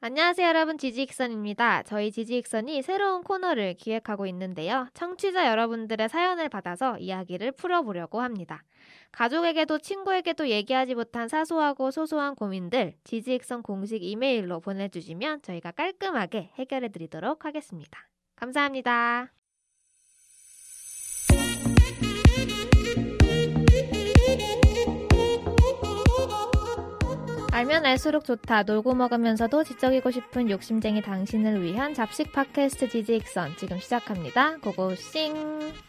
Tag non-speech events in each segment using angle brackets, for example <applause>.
안녕하세요 여러분 지지익선입니다. 저희 지지익선이 새로운 코너를 기획하고 있는데요. 청취자 여러분들의 사연을 받아서 이야기를 풀어보려고 합니다. 가족에게도 친구에게도 얘기하지 못한 사소하고 소소한 고민들 지지익선 공식 이메일로 보내주시면 저희가 깔끔하게 해결해드리도록 하겠습니다. 감사합니다. 알면 알수록 좋다. 놀고 먹으면서도 지적이고 싶은 욕심쟁이 당신을 위한 잡식 팟캐스트 지지익선 지금 시작합니다. 고고싱.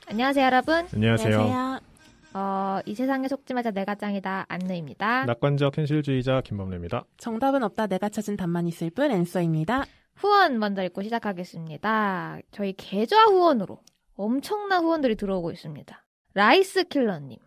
안녕하세요, 여러분. 안녕하세요. 안녕하세요. 어, 이 세상에 속지 마자 내가 짱이다. 안내입니다. 낙관적 현실주의자 김범래입니다. 정답은 없다. 내가 찾은 답만 있을 뿐 앤서입니다. 후원 먼저 읽고 시작하겠습니다. 저희 계좌 후원으로 엄청난 후원들이 들어오고 있습니다. 라이스 킬러님,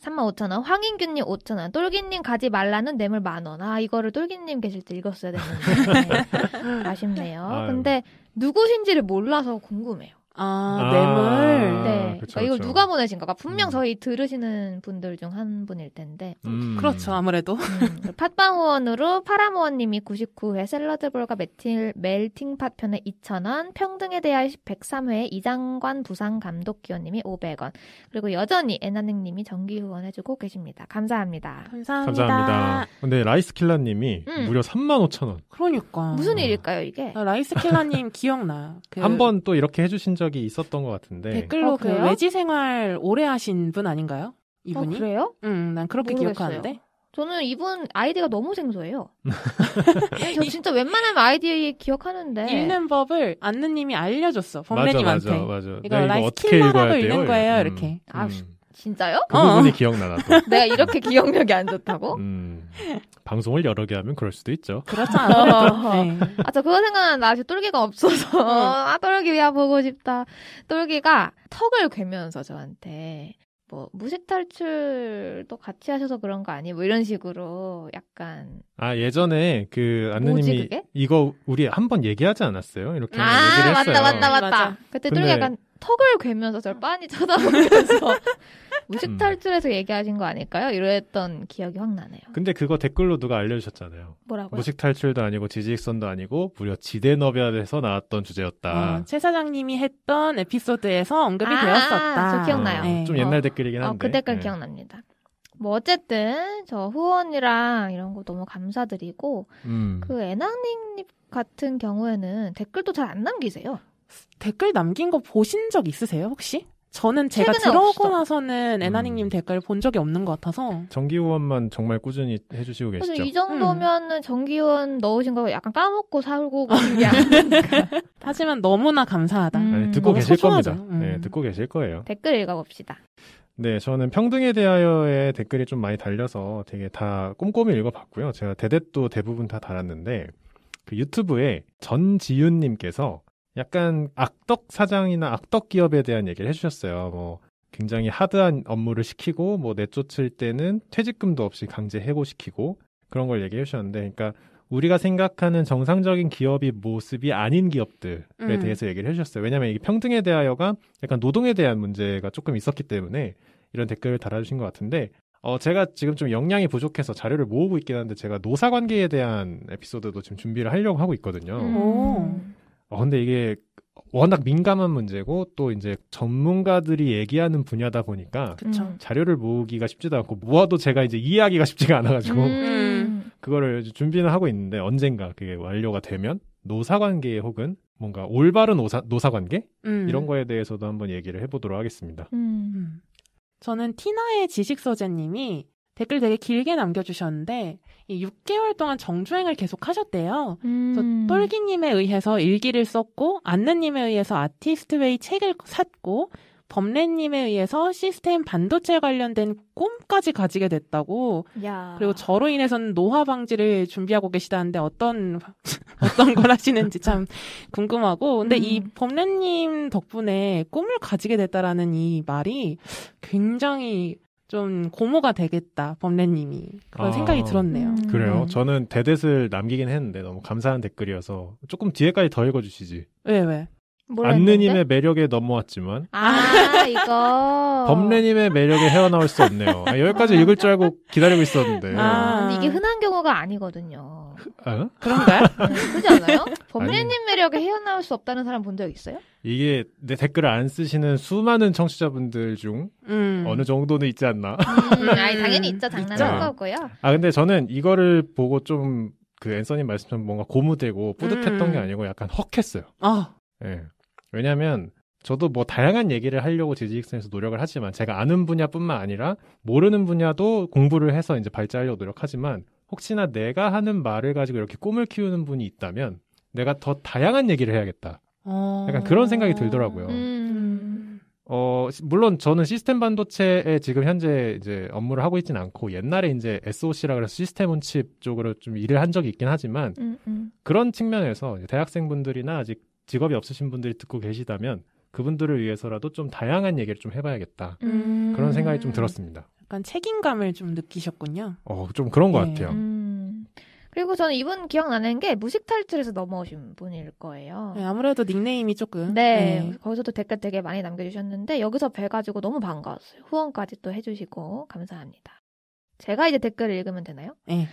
35,000원, 황인균님 5,000원, 똘기님 가지 말라는 뇌물 만원. 아, 이거를 똘기님 계실 때 읽었어야 되는데. 네. <laughs> 아쉽네요. 아유. 근데 누구신지를 몰라서 궁금해요. 아, 아, 뇌물. 아, 네. 그쵸, 그러니까 이걸 누가 보내신가가 분명 음. 저희 들으시는 분들 중 한 분일 텐데. 음. 음. 그렇죠, 아무래도. 음. 팟빵 후원으로 파라모원님이 99회 샐러드볼과 메틸 멜팅팟 편에 2,000원, 평등에 대한 103회 이장관 부상 감독 기원님이 500원, 그리고 여전히 애나능님이 정기 후원해주고 계십니다. 감사합니다. 감사합니다. 감사합니다. 근데 라이스킬라님이 음. 무려 35,000원. 그러니까. 무슨 일일까요, 이게? 아, 라이스킬라님 <laughs> 기억나. 그... 한번 또 이렇게 해주신 적 적이 있었던 것 같은데 댓글로 아, 그 외지 생활 오래 하신 분 아닌가요? 이분이? 아, 그래요? 음 난 그렇게 모르겠어요. 기억하는데. 저는 이분 아이디가 너무 생소해요. <laughs> 네, 저 진짜 웬만하면 아이디 기억하는데. 읽는 법을 안느님이 알려줬어. 범례님한테. 이거 라이스 네, 킬마라고 읽는 거예요, 음, 이렇게. 음. 아, 진짜요? 그 부분이 어. 기억나 나도. <laughs> 내가 이렇게 기억력이 안 좋다고? 음, 방송을 여러 개 하면 그럴 수도 있죠. 그렇죠. <laughs> 그렇죠. 어. 네. 아저 그거 생각나는데 아직 똘기가 없어서 네. 아 똘기야 보고 싶다. 똘기가 턱을 괴면서 저한테 뭐 무색 탈출도 같이 하셔서 그런 거 아니? 에요뭐 이런 식으로 약간 아 예전에 그 안느님이 이거 우리 한 번 얘기하지 않았어요? 이렇게 아, 얘기를 했어요. 맞다 맞다 맞다. 맞아. 그때 똘기 근데... 약간 턱을 괴면서 저를 빤히 쳐다보면서 <laughs> 무식 탈출에서 음. 얘기하신 거 아닐까요? 이랬던 기억이 확 나네요. 근데 그거 댓글로 누가 알려주셨잖아요. 뭐라고 무식 탈출도 아니고 지지익선도 아니고 무려 지대너비아에서 나왔던 주제였다. 어, 최 사장님이 했던 에피소드에서 언급이 아, 되었었다. 저 기억나요. 네. 어, 좀 옛날 어, 댓글이긴 한데. 그 댓글 네. 기억납니다. 뭐 어쨌든 저 후원이랑 이런 거 너무 감사드리고 음. 그 애낭님 같은 경우에는 댓글도 잘 안 남기세요. 댓글 남긴 거 보신 적 있으세요 혹시? 저는 제가 들어오고 없어. 나서는 에나닝님 음. 댓글 본 적이 없는 것 같아서 정기후원만 정말 꾸준히 해주시고 계시죠. 이 정도면은 음. 정기후원 넣으신 거 약간 까먹고 살고 <laughs> 그게 아니니까. <laughs> 하지만 너무나 감사하다. 음. 아니, 듣고 계실 소중하죠. 겁니다. 네, 음. 듣고 계실 거예요. 댓글 읽어봅시다. 네, 저는 평등에 대하여의 댓글이 좀 많이 달려서 되게 다 꼼꼼히 읽어봤고요. 제가 대댓도 대부분 다 달았는데 그 유튜브에 전지윤님께서 약간 악덕 사장이나 악덕 기업에 대한 얘기를 해주셨어요. 뭐 굉장히 하드한 업무를 시키고 뭐 내쫓을 때는 퇴직금도 없이 강제 해고시키고 그런 걸 얘기해 주셨는데, 그러니까 우리가 생각하는 정상적인 기업이 모습이 아닌 기업들에 음. 대해서 얘기를 해주셨어요. 왜냐하면 이게 평등에 대하여가 약간 노동에 대한 문제가 조금 있었기 때문에 이런 댓글을 달아주신 것 같은데, 어, 제가 지금 좀 역량이 부족해서 자료를 모으고 있긴 한데, 제가 노사 관계에 대한 에피소드도 지금 준비를 하려고 하고 있거든요. 음. 어, 근데 이게 워낙 민감한 문제고 또 이제 전문가들이 얘기하는 분야다 보니까 그쵸. 음. 자료를 모으기가 쉽지도 않고 모아도 제가 이제 이해하기가 <laughs> 쉽지가 않아가지고 음. 음. 그거를 준비는 하고 있는데 언젠가 그게 완료가 되면 노사관계 혹은 뭔가 올바른 노사, 노사관계 음. 이런 거에 대해서도 한번 얘기를 해보도록 하겠습니다. 음. 음. 저는 티나의 지식서재님이 댓글 되게 길게 남겨주셨는데 이 6개월 동안 정주행을 계속 하셨대요. 음. 똘기님에 의해서 일기를 썼고 안느님에 의해서 아티스트웨이 책을 샀고 범래님에 의해서 시스템 반도체 관련된 꿈까지 가지게 됐다고. 야. 그리고 저로 인해서는 노화 방지를 준비하고 계시다는데 어떤 <laughs> 어떤 걸 하시는지 참 궁금하고. 근데 음. 이범래님 덕분에 꿈을 가지게 됐다라는 이 말이 굉장히 좀 고모가 되겠다 범래님이 그런 아, 생각이 들었네요. 음. 그래요. 저는 대댓을 남기긴 했는데 너무 감사한 댓글이어서 조금 뒤에까지 더 읽어주시지. 왜 왜? 안느님의 매력에 넘어왔지만 아 <laughs> 이거 범래님의 매력에 헤어나올 수 없네요. 아, 여기까지 읽을 줄 알고 기다리고 있었는데 아, 이게 흔한 경우가 아니거든요. 어? 그런가요? <laughs> 그러지 않아요? 범례님 매력에 헤어나올 수 없다는 사람 본 적 있어요? 이게 내 댓글을 안 쓰시는 수많은 청취자분들 중 음. 어느 정도는 있지 않나. 음, 음. 아니, 당연히 있죠. 장난할 있죠. 거고요. 아, 근데 저는 이거를 보고 좀 그 앤서님 말씀처럼 뭔가 고무되고 뿌듯했던 음. 게 아니고 약간 헉했어요. 아. 예. 네. 왜냐면 저도 뭐 다양한 얘기를 하려고 지지직선에서 노력을 하지만 제가 아는 분야뿐만 아니라 모르는 분야도 공부를 해서 이제 발전하려고 노력하지만 혹시나 내가 하는 말을 가지고 이렇게 꿈을 키우는 분이 있다면 내가 더 다양한 얘기를 해야겠다. 어... 약간 그런 생각이 들더라고요. 음... 어, 물론 저는 시스템 반도체에 지금 현재 이제 업무를 하고 있지는 않고 옛날에 이제 SOC라 그래서 시스템 온칩 쪽으로 좀 일을 한 적이 있긴 하지만 음, 음. 그런 측면에서 대학생분들이나 아직 직업이 없으신 분들이 듣고 계시다면 그분들을 위해서라도 좀 다양한 얘기를 좀 해봐야겠다. 음... 그런 생각이 좀 들었습니다. 약간 책임감을 좀 느끼셨군요. 어, 좀 그런 것 네. 같아요. 음... 그리고 저는 이분 기억나는 게 무식 탈출에서 넘어오신 분일 거예요. 네, 아무래도 닉네임이 조금. 네, 네, 거기서도 댓글 되게 많이 남겨주셨는데 여기서 뵈가지고 너무 반가웠어요. 후원까지 또 해주시고 감사합니다. 제가 이제 댓글을 읽으면 되나요? 네.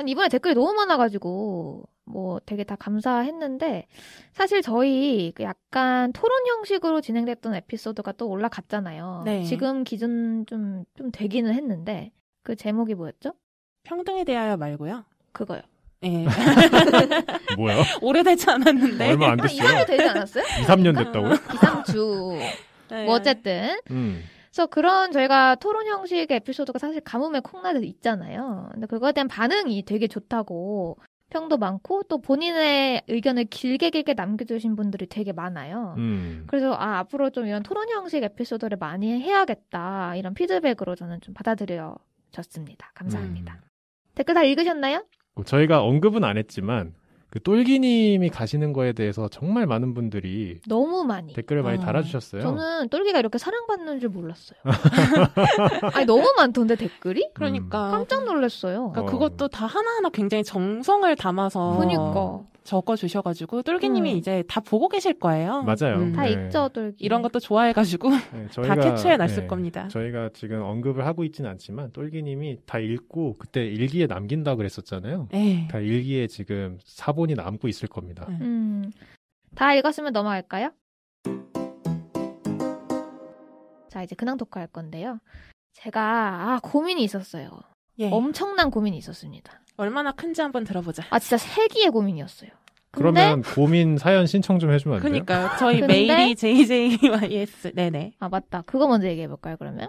아니, 이번에 댓글이 너무 많아가지고, 뭐 되게 다 감사했는데, 사실 저희 그 약간 토론 형식으로 진행됐던 에피소드가 또 올라갔잖아요. 네. 지금 기준 좀, 좀 되기는 했는데, 그 제목이 뭐였죠? 평등에 대하여 말고요. 그거요. 예. <laughs> 뭐야? 오래되지 않았는데. 얼마 안 됐어요. 2, 3년 되지 않았어요? 2, 3년 됐다고요? 2, 3주. 네. 뭐 어쨌든. 음. 그래서 그런 저희가 토론 형식 에피소드가 사실 가뭄에 콩나듯 있잖아요. 근데 그거에 대한 반응이 되게 좋다고 평도 많고 또 본인의 의견을 길게 길게 남겨주신 분들이 되게 많아요. 음. 그래서 아 앞으로 좀 이런 토론 형식 에피소드를 많이 해야겠다 이런 피드백으로 저는 좀 받아들여졌습니다. 감사합니다. 음. 댓글 다 읽으셨나요? 어, 저희가 언급은 안 했지만 그 똘기님이 가시는 거에 대해서 정말 많은 분들이 너무 많이 댓글을 많이 어. 달아주셨어요. 저는 똘기가 이렇게 사랑받는 줄 몰랐어요. <laughs> 아니 너무 많던데 댓글이? 그러니까 깜짝 놀랐어요. 그러니까 어. 그것도 다 하나하나 굉장히 정성을 담아서 그러니까 적어 주셔가지고 똘기님이 음. 이제 다 보고 계실 거예요. 맞아요. 음. 다 네. 읽죠, 똘기. 이런 것도 좋아해가지고 네, <laughs> 저희가, 다 캡처해 네, 놨을 네, 겁니다. 저희가 지금 언급을 하고 있지는 않지만 똘기님이 다 읽고 그때 일기에 남긴다 그랬었잖아요. 에이. 네. 다 일기에 지금 사본이 남고 있을 겁니다. 네. 음. 다 읽었으면 넘어갈까요? 자, 이제 근황 토크 할 건데요. 제가 아 고민이 있었어요. 예. 엄청난 고민이 있었습니다. 얼마나 큰지 한번 들어보자. 아 진짜 세기의 고민이었어요. 그러면 고민 사연 신청 좀 해주면 안 돼요? 그러니까요. 저희 근데... 메일이 jjys 네네. 아 맞다. 그거 먼저 얘기해 볼까요 그러면?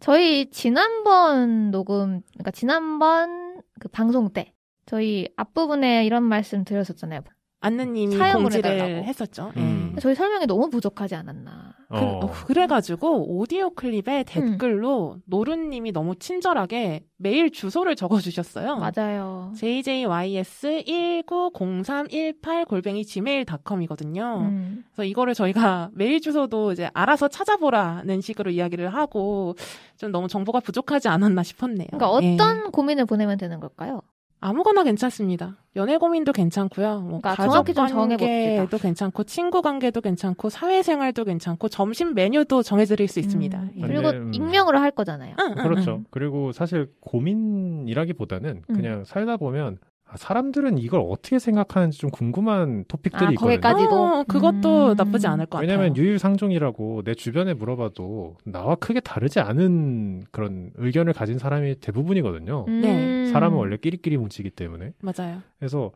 저희 지난번 녹음 그러니까 지난번 그 방송 때 저희 앞부분에 이런 말씀 드렸었잖아요. 안느님이 공지를 해달라고. 했었죠. 음. 음. 저희 설명이 너무 부족하지 않았나. 어. 그, 어. 그래가지고 오디오 클립에 음. 댓글로 음. 노루님이 너무 친절하게 메일 주소를 적어주셨어요. 맞아요. jjys190318골뱅이 gmail.com이거든요. 음. 그래서 이거를 저희가 <laughs> 메일 주소도 이제 알아서 찾아보라는 식으로 이야기를 하고 좀 너무 정보가 부족하지 않았나 싶었네요. 그러니까 어떤 예. 고민을 보내면 되는 걸까요? 아무거나 괜찮습니다. 연애 고민도 괜찮고요. 뭐 그러니까 가족 관계도 괜찮고 친구 관계도 괜찮고 사회생활도 괜찮고 점심 메뉴도 정해드릴 수 있습니다. 음. 예. 그리고 음. 익명으로 할 거잖아요. 응, 응, 그렇죠. 응. 그리고 사실 고민이라기보다는 음. 그냥 살다 보면 아, 사람들은 이걸 어떻게 생각하는지 좀 궁금한 아, 토픽들이 아, 있거든요. 거기까지도 어, 그것도 음... 나쁘지 않을 것왜냐면 같아요. 왜냐면 유일상종이라고 내 주변에 물어봐도 나와 크게 다르지 않은 그런 의견을 가진 사람이 대부분이거든요. 음... 네. 사람은 원래 끼리끼리 뭉치기 때문에. 맞아요. 그래서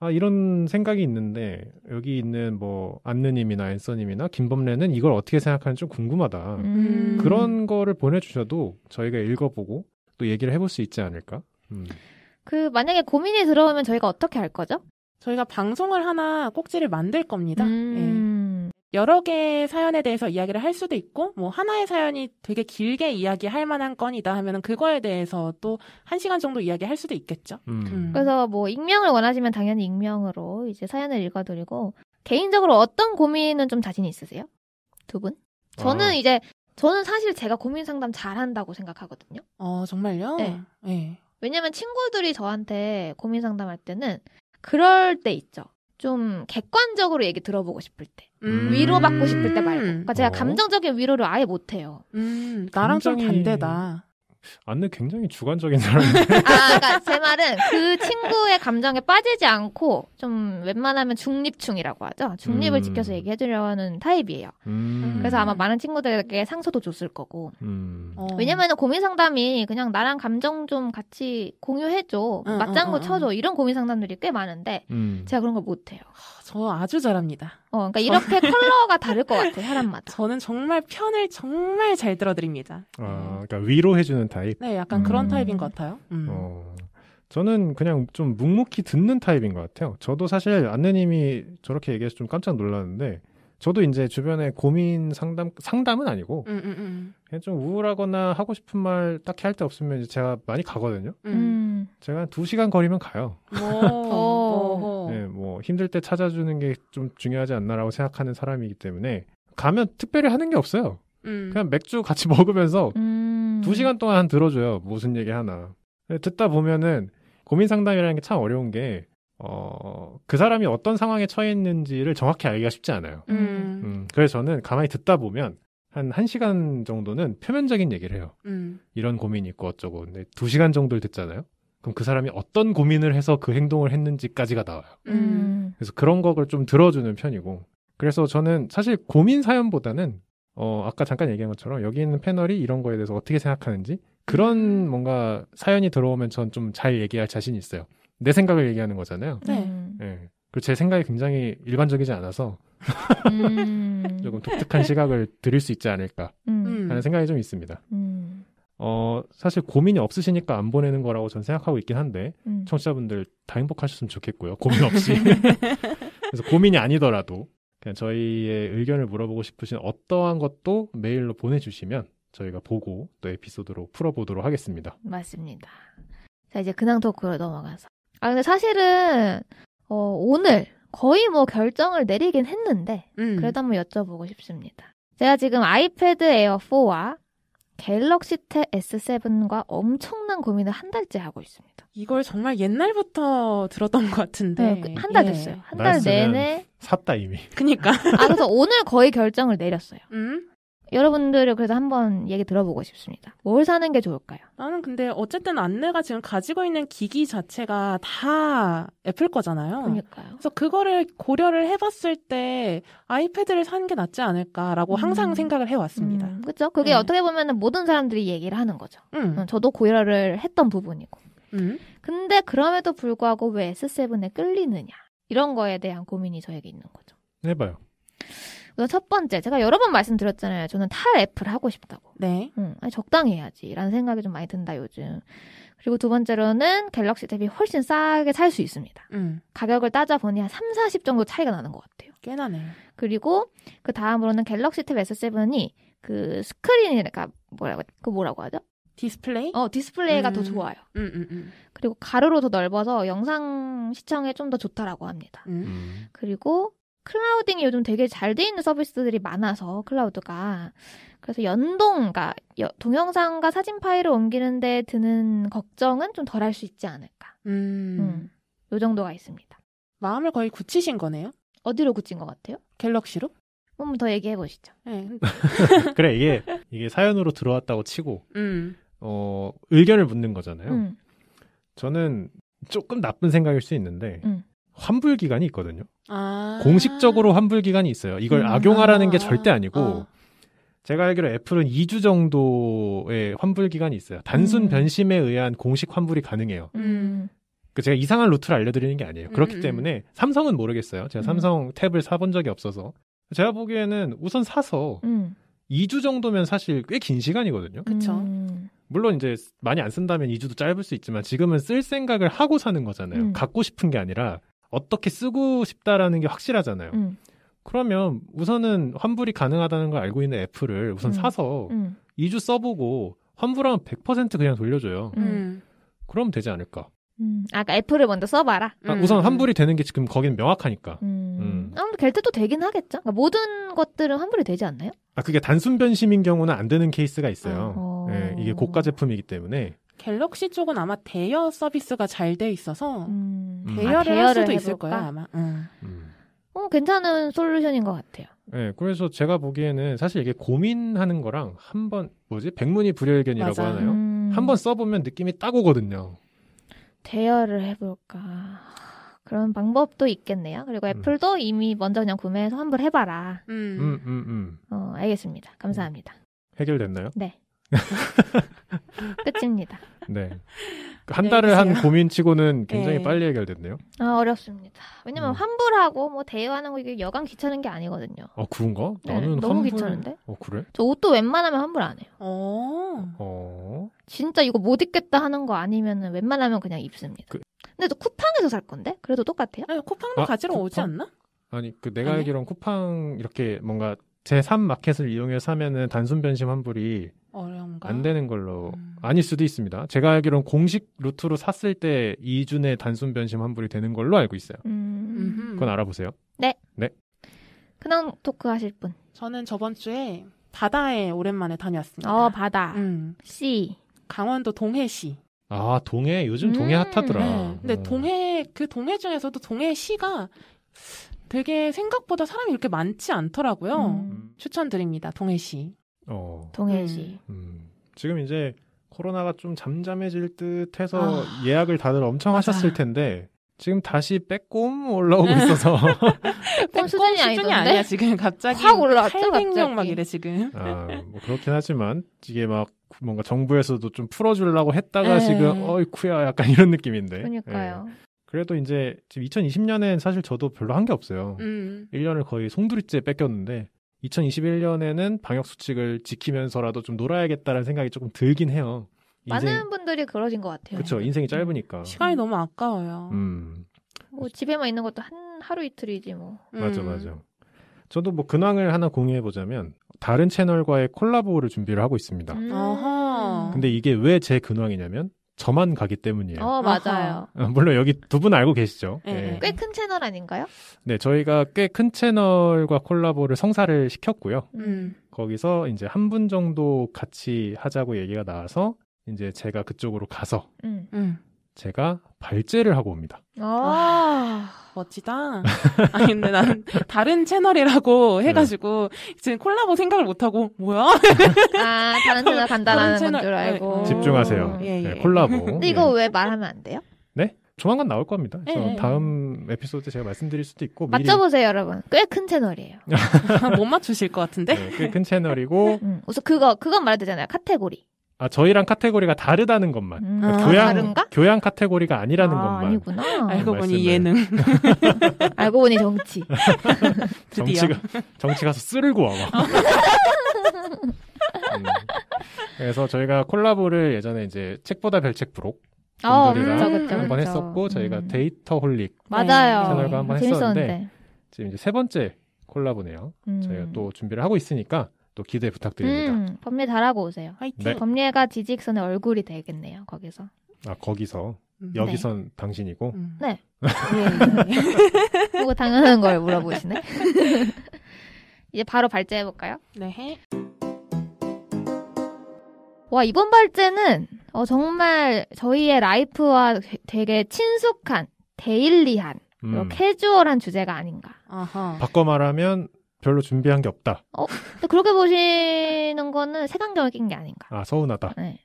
아, 이런 생각이 있는데 여기 있는 뭐 안느님이나 앤서님이나 김범래는 이걸 어떻게 생각하는지 좀 궁금하다. 음... 그런 거를 보내주셔도 저희가 읽어보고 또 얘기를 해볼 수 있지 않을까. 음. 그 만약에 고민이 들어오면 저희가 어떻게 할 거죠? 저희가 방송을 하나 꼭지를 만들 겁니다. 예. 음... 예. 여러 개의 사연에 대해서 이야기를 할 수도 있고, 뭐, 하나의 사연이 되게 길게 이야기할 만한 건이다 하면 그거에 대해서 또 한 시간 정도 이야기할 수도 있겠죠. 음. 음. 그래서 뭐, 익명을 원하시면 당연히 익명으로 이제 사연을 읽어드리고, 개인적으로 어떤 고민은 좀 자신 있으세요? 두 분? 저는 아. 이제, 저는 사실 제가 고민 상담 잘한다고 생각하거든요. 어, 정말요? 네. 네. 왜냐면 친구들이 저한테 고민 상담할 때는 그럴 때 있죠. 좀 객관적으로 얘기 들어보고 싶을 때 음. 위로받고 싶을 때 말고 그러니까 제가 어. 감정적인 위로를 아예 못해요 음, 나랑 좀 반대다 안내 굉장히 주관적인 사람인데. <laughs> 아, 그러니까 제 말은 그 친구의 감정에 빠지지 않고 좀 웬만하면 중립충이라고 하죠. 중립을 음. 지켜서 얘기해 주려는 타입이에요. 음. 그래서 아마 많은 친구들에게 상처도 줬을 거고. 음. 어. 왜냐면 고민 상담이 그냥 나랑 감정 좀 같이 공유해 줘. 맞장구 쳐줘. 이런 고민 상담들이 꽤 많은데 음. 제가 그런 걸못 해요. 저 아주 잘합니다. 어, 그러니까 이렇게 컬러가 다를 것 같아요, 사람마다. 저는 정말 편을 정말 잘 들어드립니다. 아, 음. 그러니까 위로해주는 타입? 네, 약간 음. 그런 타입인 것 같아요. 음. 어, 저는 그냥 좀 묵묵히 듣는 타입인 것 같아요. 저도 사실 안내님이 저렇게 얘기해서 좀 깜짝 놀랐는데, 저도 이제 주변에 고민 상담 상담은 아니고 음, 음, 음. 그냥 좀 우울하거나 하고 싶은 말 딱히 할 데 없으면 이제 제가 많이 가거든요. 음. 음. 제가 한 두 시간 거리면 가요. <laughs> 네, 뭐 힘들 때 찾아주는 게 좀 중요하지 않나라고 생각하는 사람이기 때문에 가면 특별히 하는 게 없어요. 음. 그냥 맥주 같이 <laughs> 먹으면서 두 시간 동안 들어줘요. 무슨 얘기 하나. 듣다 보면은 고민 상담이라는 게 참 어려운 게 어, 그 사람이 어떤 상황에 처해 있는지를 정확히 알기가 쉽지 않아요. 음. 음, 그래서 저는 가만히 듣다 보면 한 1시간 정도는 표면적인 얘기를 해요. 음. 이런 고민이 있고 어쩌고. 근데 2시간 정도를 듣잖아요. 그럼 그 사람이 어떤 고민을 해서 그 행동을 했는지까지가 나와요. 음. 음. 그래서 그런 거를 좀 들어주는 편이고. 그래서 저는 사실 고민 사연보다는 어, 아까 잠깐 얘기한 것처럼 여기 있는 패널이 이런 거에 대해서 어떻게 생각하는지 그런 음. 뭔가 사연이 들어오면 전 좀 잘 얘기할 자신이 있어요. 내 생각을 얘기하는 거잖아요. 네. 네. 그리고 제 생각이 굉장히 일반적이지 않아서 음. <laughs> 조금 독특한 시각을 드릴 수 있지 않을까 음. 하는 생각이 좀 있습니다. 음. 어, 사실 고민이 없으시니까 안 보내는 거라고 저는 생각하고 있긴 한데 음. 청취자분들 다 행복하셨으면 좋겠고요. 고민 없이. <laughs> 그래서 고민이 아니더라도 그냥 저희의 의견을 물어보고 싶으신 어떠한 것도 메일로 보내주시면 저희가 보고 또 에피소드로 풀어보도록 하겠습니다. 맞습니다. 자 이제 근황 토크로 넘어가서 아, 근데 사실은, 어, 오늘 거의 뭐 결정을 내리긴 했는데, 음. 그래도 한번 여쭤보고 싶습니다. 제가 지금 아이패드 에어4와 갤럭시 탭 S7과 엄청난 고민을 한 달째 하고 있습니다. 이걸 정말 옛날부터 들었던 것 같은데. 네, 그 한달 예. 됐어요. 한 달 내내. 샀다, 이미. 그니까. 아, 그래서 오늘 거의 결정을 내렸어요. 음? 여러분들을 그래서 한번 얘기 들어보고 싶습니다. 뭘 사는 게 좋을까요? 나는 근데 어쨌든 안내가 지금 가지고 있는 기기 자체가 다 애플 거잖아요. 그러니까요. 그래서 그거를 고려를 해봤을 때 아이패드를 사는 게 낫지 않을까라고 음. 항상 생각을 해왔습니다. 음. 그렇죠. 그게 네. 어떻게 보면 모든 사람들이 얘기를 하는 거죠. 음. 음 저도 고려를 했던 부분이고. 음. 근데 그럼에도 불구하고 왜 S7에 끌리느냐 이런 거에 대한 고민이 저에게 있는 거죠. 해봐요. 그래서 첫 번째, 제가 여러 번 말씀드렸잖아요. 저는 탈 애플 하고 싶다고. 네. 응, 음, 아니, 적당히 해야지라는 생각이 좀 많이 든다 요즘. 그리고 두 번째로는 갤럭시 대비 훨씬 싸게 살 수 있습니다. 음. 가격을 따져보니 한 3, 40 정도 차이가 나는 것 같아요. 꽤 나네. 그리고 그 다음으로는 갤럭시 탭 S7이 그 스크린이니까 그러니까 뭐라고 그 뭐라고 하죠? 디스플레이? 어, 디스플레이가 음. 더 좋아요. 음, 음, 음, 그리고 가로로 더 넓어서 영상 시청에 좀 더 좋다라고 합니다. 그리고 클라우딩이 요즘 되게 잘 돼 있는 서비스들이 많아서 클라우드가 그래서 연동, 과 그러니까 동영상과 사진 파일을 옮기는데 드는 걱정은 좀 덜 할 수 있지 않을까. 음. 음. 요 정도가 있습니다. 마음을 거의 굳히신 거네요? 어디로 굳힌 것 같아요? 갤럭시로? 좀더 얘기해 보시죠. 네. <laughs> 그래 이게 이게 사연으로 들어왔다고 치고 음. 어 의견을 묻는 거잖아요. 음. 저는 조금 나쁜 생각일 수 있는데 음. 환불 기간이 있거든요. 아~ 공식적으로 환불 기간이 있어요. 이걸 음, 악용하라는 아~ 게 절대 아. 아니고 아. 제가 알기로 애플은 2주 정도의 환불 기간이 있어요. 단순 음. 변심에 의한 공식 환불이 가능해요. 음. 그 제가 이상한 루트를 알려드리는 게 아니에요. 그렇기 음. 때문에 삼성은 모르겠어요. 제가 음. 삼성 탭을 사본 적이 없어서 제가 보기에는 우선 사서 2주 음. 정도면 사실 꽤 긴 시간이거든요. 그렇죠. 물론 이제 많이 안 쓴다면 2주도 짧을 수 있지만 지금은 쓸 생각을 하고 사는 거잖아요. 갖고 싶은 게 아니라 어떻게 쓰고 싶다라는 게 확실하잖아요. 음. 그러면 우선은 환불이 가능하다는 걸 알고 있는 애플을 우선 음. 사서 음. 2주 써보고 환불하면 100% 그냥 돌려줘요. 음. 음. 그럼 되지 않을까? 음. 아까 그러니까 애플을 먼저 써봐라. 아, 우선 음, 환불이 되는 게 지금 거긴 명확하니까. 음. 아무래도 결제도 되긴 하겠죠. 그러니까 모든 것들은 환불이 되지 않나요? 아 그게 단순 변심인 경우는 안 되는 케이스가 있어요. 어... 네, 이게 고가 제품이기 때문에 갤럭시 쪽은 아마 대여 서비스가 잘 돼 있어서 음. 음. 대여를, 아, 대여를, 할 수도 있을 거야 아마. 응. 음. 어 괜찮은 솔루션인 것 같아요. 네, 그래서 제가 보기에는 사실 이게 고민하는 거랑 한번 뭐지 백문이 불여일견이라고 맞아. 하나요? 음... 한번 써보면 느낌이 딱 오거든요. 대여를 해볼까 그런 방법도 있겠네요. 그리고 음. 애플도 음. 이미 먼저 그냥 구매해서 환불해봐라. 음, 음, 음, 음. 어, 알겠습니다. 감사합니다. 해결됐나요? 네. <laughs> 끝입니다. 네. 한 달을 한 고민치고는 굉장히 네. 빨리 해결됐네요. 아 어렵습니다. 왜냐면 음. 환불하고 뭐 대여하는 거 이게 여간 귀찮은 게 아니거든요. 아 그런가? 네, 나는 너무 환불... 귀찮은데. 어 그래? 저 옷도 웬만하면 환불 안 해요. 어. 어. 진짜 이거 못 입겠다 하는 거 아니면은 웬만하면 그냥 입습니다. 그... 근데 또 쿠팡에서 살 건데 그래도 똑같아요? 아니, 쿠팡도 아, 가지러 쿠팡? 오지 않나? 아니 그 내가 알기론 쿠팡 이렇게 뭔가 제3 마켓을 이용해 사면은 단순 변심 환불이 어려운가? 안 되는 걸로 음. 아닐 수도 있습니다. 제가 알기로는 공식 루트로 샀을 때이준의 단순 변심 환불이 되는 걸로 알고 있어요. 음. 그건 알아보세요. 네. 네. 그냥 토크 하실 분. 저는 저번 주에 바다에 오랜만에 다녀왔습니다. 어, 바다. 음. 시. 강원도 동해시. 아, 동해. 요즘 동해 음. 핫하더라. 네. 근데 어. 동해, 그 동해 중에서도 동해시가 되게 생각보다 사람이 이렇게 많지 않더라고요. 음. 추천드립니다. 동해시. 어. 동해시. 음. 지금 이제 코로나가 좀 잠잠해질 듯해서 아... 예약을 다들 엄청 맞아. 하셨을 텐데 지금 다시 빼꼼 올라오고 네. 있어서 <laughs> 빼꼼 수준이, 수준이 아니야 지금 갑자기 확 올라왔죠 8 0 0막 이래 지금 아뭐 그렇긴 하지만 이게 막 뭔가 정부에서도 좀 풀어주려고 했다가 에이. 네. 지금 어이쿠야 약간 이런 느낌인데 그러니까요 예. 그래도 이제 지금 2020년엔 사실 저도 별로 한 게 없어요 음. 1년을 거의 송두리째 뺏겼는데 2021년에는 방역 수칙을 지키면서라도 좀 놀아야겠다라는 생각이 조금 들긴 해요. 인생... 많은 분들이 그러신 것 같아요. 그렇죠. 인생이 음. 짧으니까. 시간이 너무 아까워요. 음. 뭐 집에만 있는 것도 한 하루 이틀이지 뭐. 음. 맞아 맞아. 저도 뭐 근황을 하나 공유해 보자면 다른 채널과의 콜라보를 준비를 하고 있습니다. 음. 근데 이게 왜 제 근황이냐면 저만 가기 때문이에요. 어, 맞아요. 어, 물론 여기 두 분 알고 계시죠. 네. 예. 꽤큰 채널 아닌가요? 네, 저희가 꽤 큰 채널과 콜라보를 성사를 시켰고요. 음. 거기서 이제 한 분 정도 같이 하자고 얘기가 나와서 이제 제가 그쪽으로 가서 음. 음. 제가 발제를 하고 옵니다. 아, 아 멋지다. <laughs> 아니, 근데 난 다른 채널이라고 해가지고, 네. 지금 콜라보 생각을 못하고, 뭐야? 아, 다른 채널 간다라는 채널... 건줄 네. 알고. 집중하세요. 예, 예. 네, 콜라보. <laughs> 근데 네. 이거 예. 왜 말하면 안 돼요? 네? 조만간 나올 겁니다. 그래서 예, 예. 다음 에피소드 제가 말씀드릴 수도 있고. 미리... 맞춰보세요, 여러분. 꽤 큰 채널이에요. <laughs> 못 맞추실 것 같은데? 네, 꽤큰 채널이고. 음, 우선 그거, 그건 말해도 되잖아요. 카테고리. 아 저희랑 카테고리가 다르다는 것만 음, 그러니까 아, 교양 다른가? 교양 카테고리가 아니라는 아, 것만 아니구나 알고 보니 예능 <laughs> 알고 보니 정치 <laughs> 정치가 정치 가서 쓰르고 와봐 <laughs> 음. 그래서 저희가 콜라보를 예전에 이제 책보다 별책 부록 아, 분들이랑 아, 한번 그 했었고 저희가 음. 데이터 홀릭 맞아요 채널과 한번 재었는데 했었는데 지금 이제 세 번째 콜라보네요 음. 저희가 또 준비를 하고 있으니까 또 기대 부탁드립니다. 음, 법률 잘하고 오세요. 화이팅. 네. 법률가 지직선의 얼굴이 되겠네요. 거기서. 아 거기서 음. 여기선 네. 당신이고. 음. 네. 그거 예, 예, 예. <laughs> 당연한 걸 물어보시네. <laughs> 이제 바로 발제해 볼까요? 네. 와 이번 발제는 어, 정말 저희의 라이프와 되게 친숙한 데일리한 음. 캐주얼한 주제가 아닌가. 아하. 바꿔 말하면 별로 준비한 게 없다. 어, 그렇게 보시는 거는 색안경인 게 아닌가. 아, 서운하다. 네.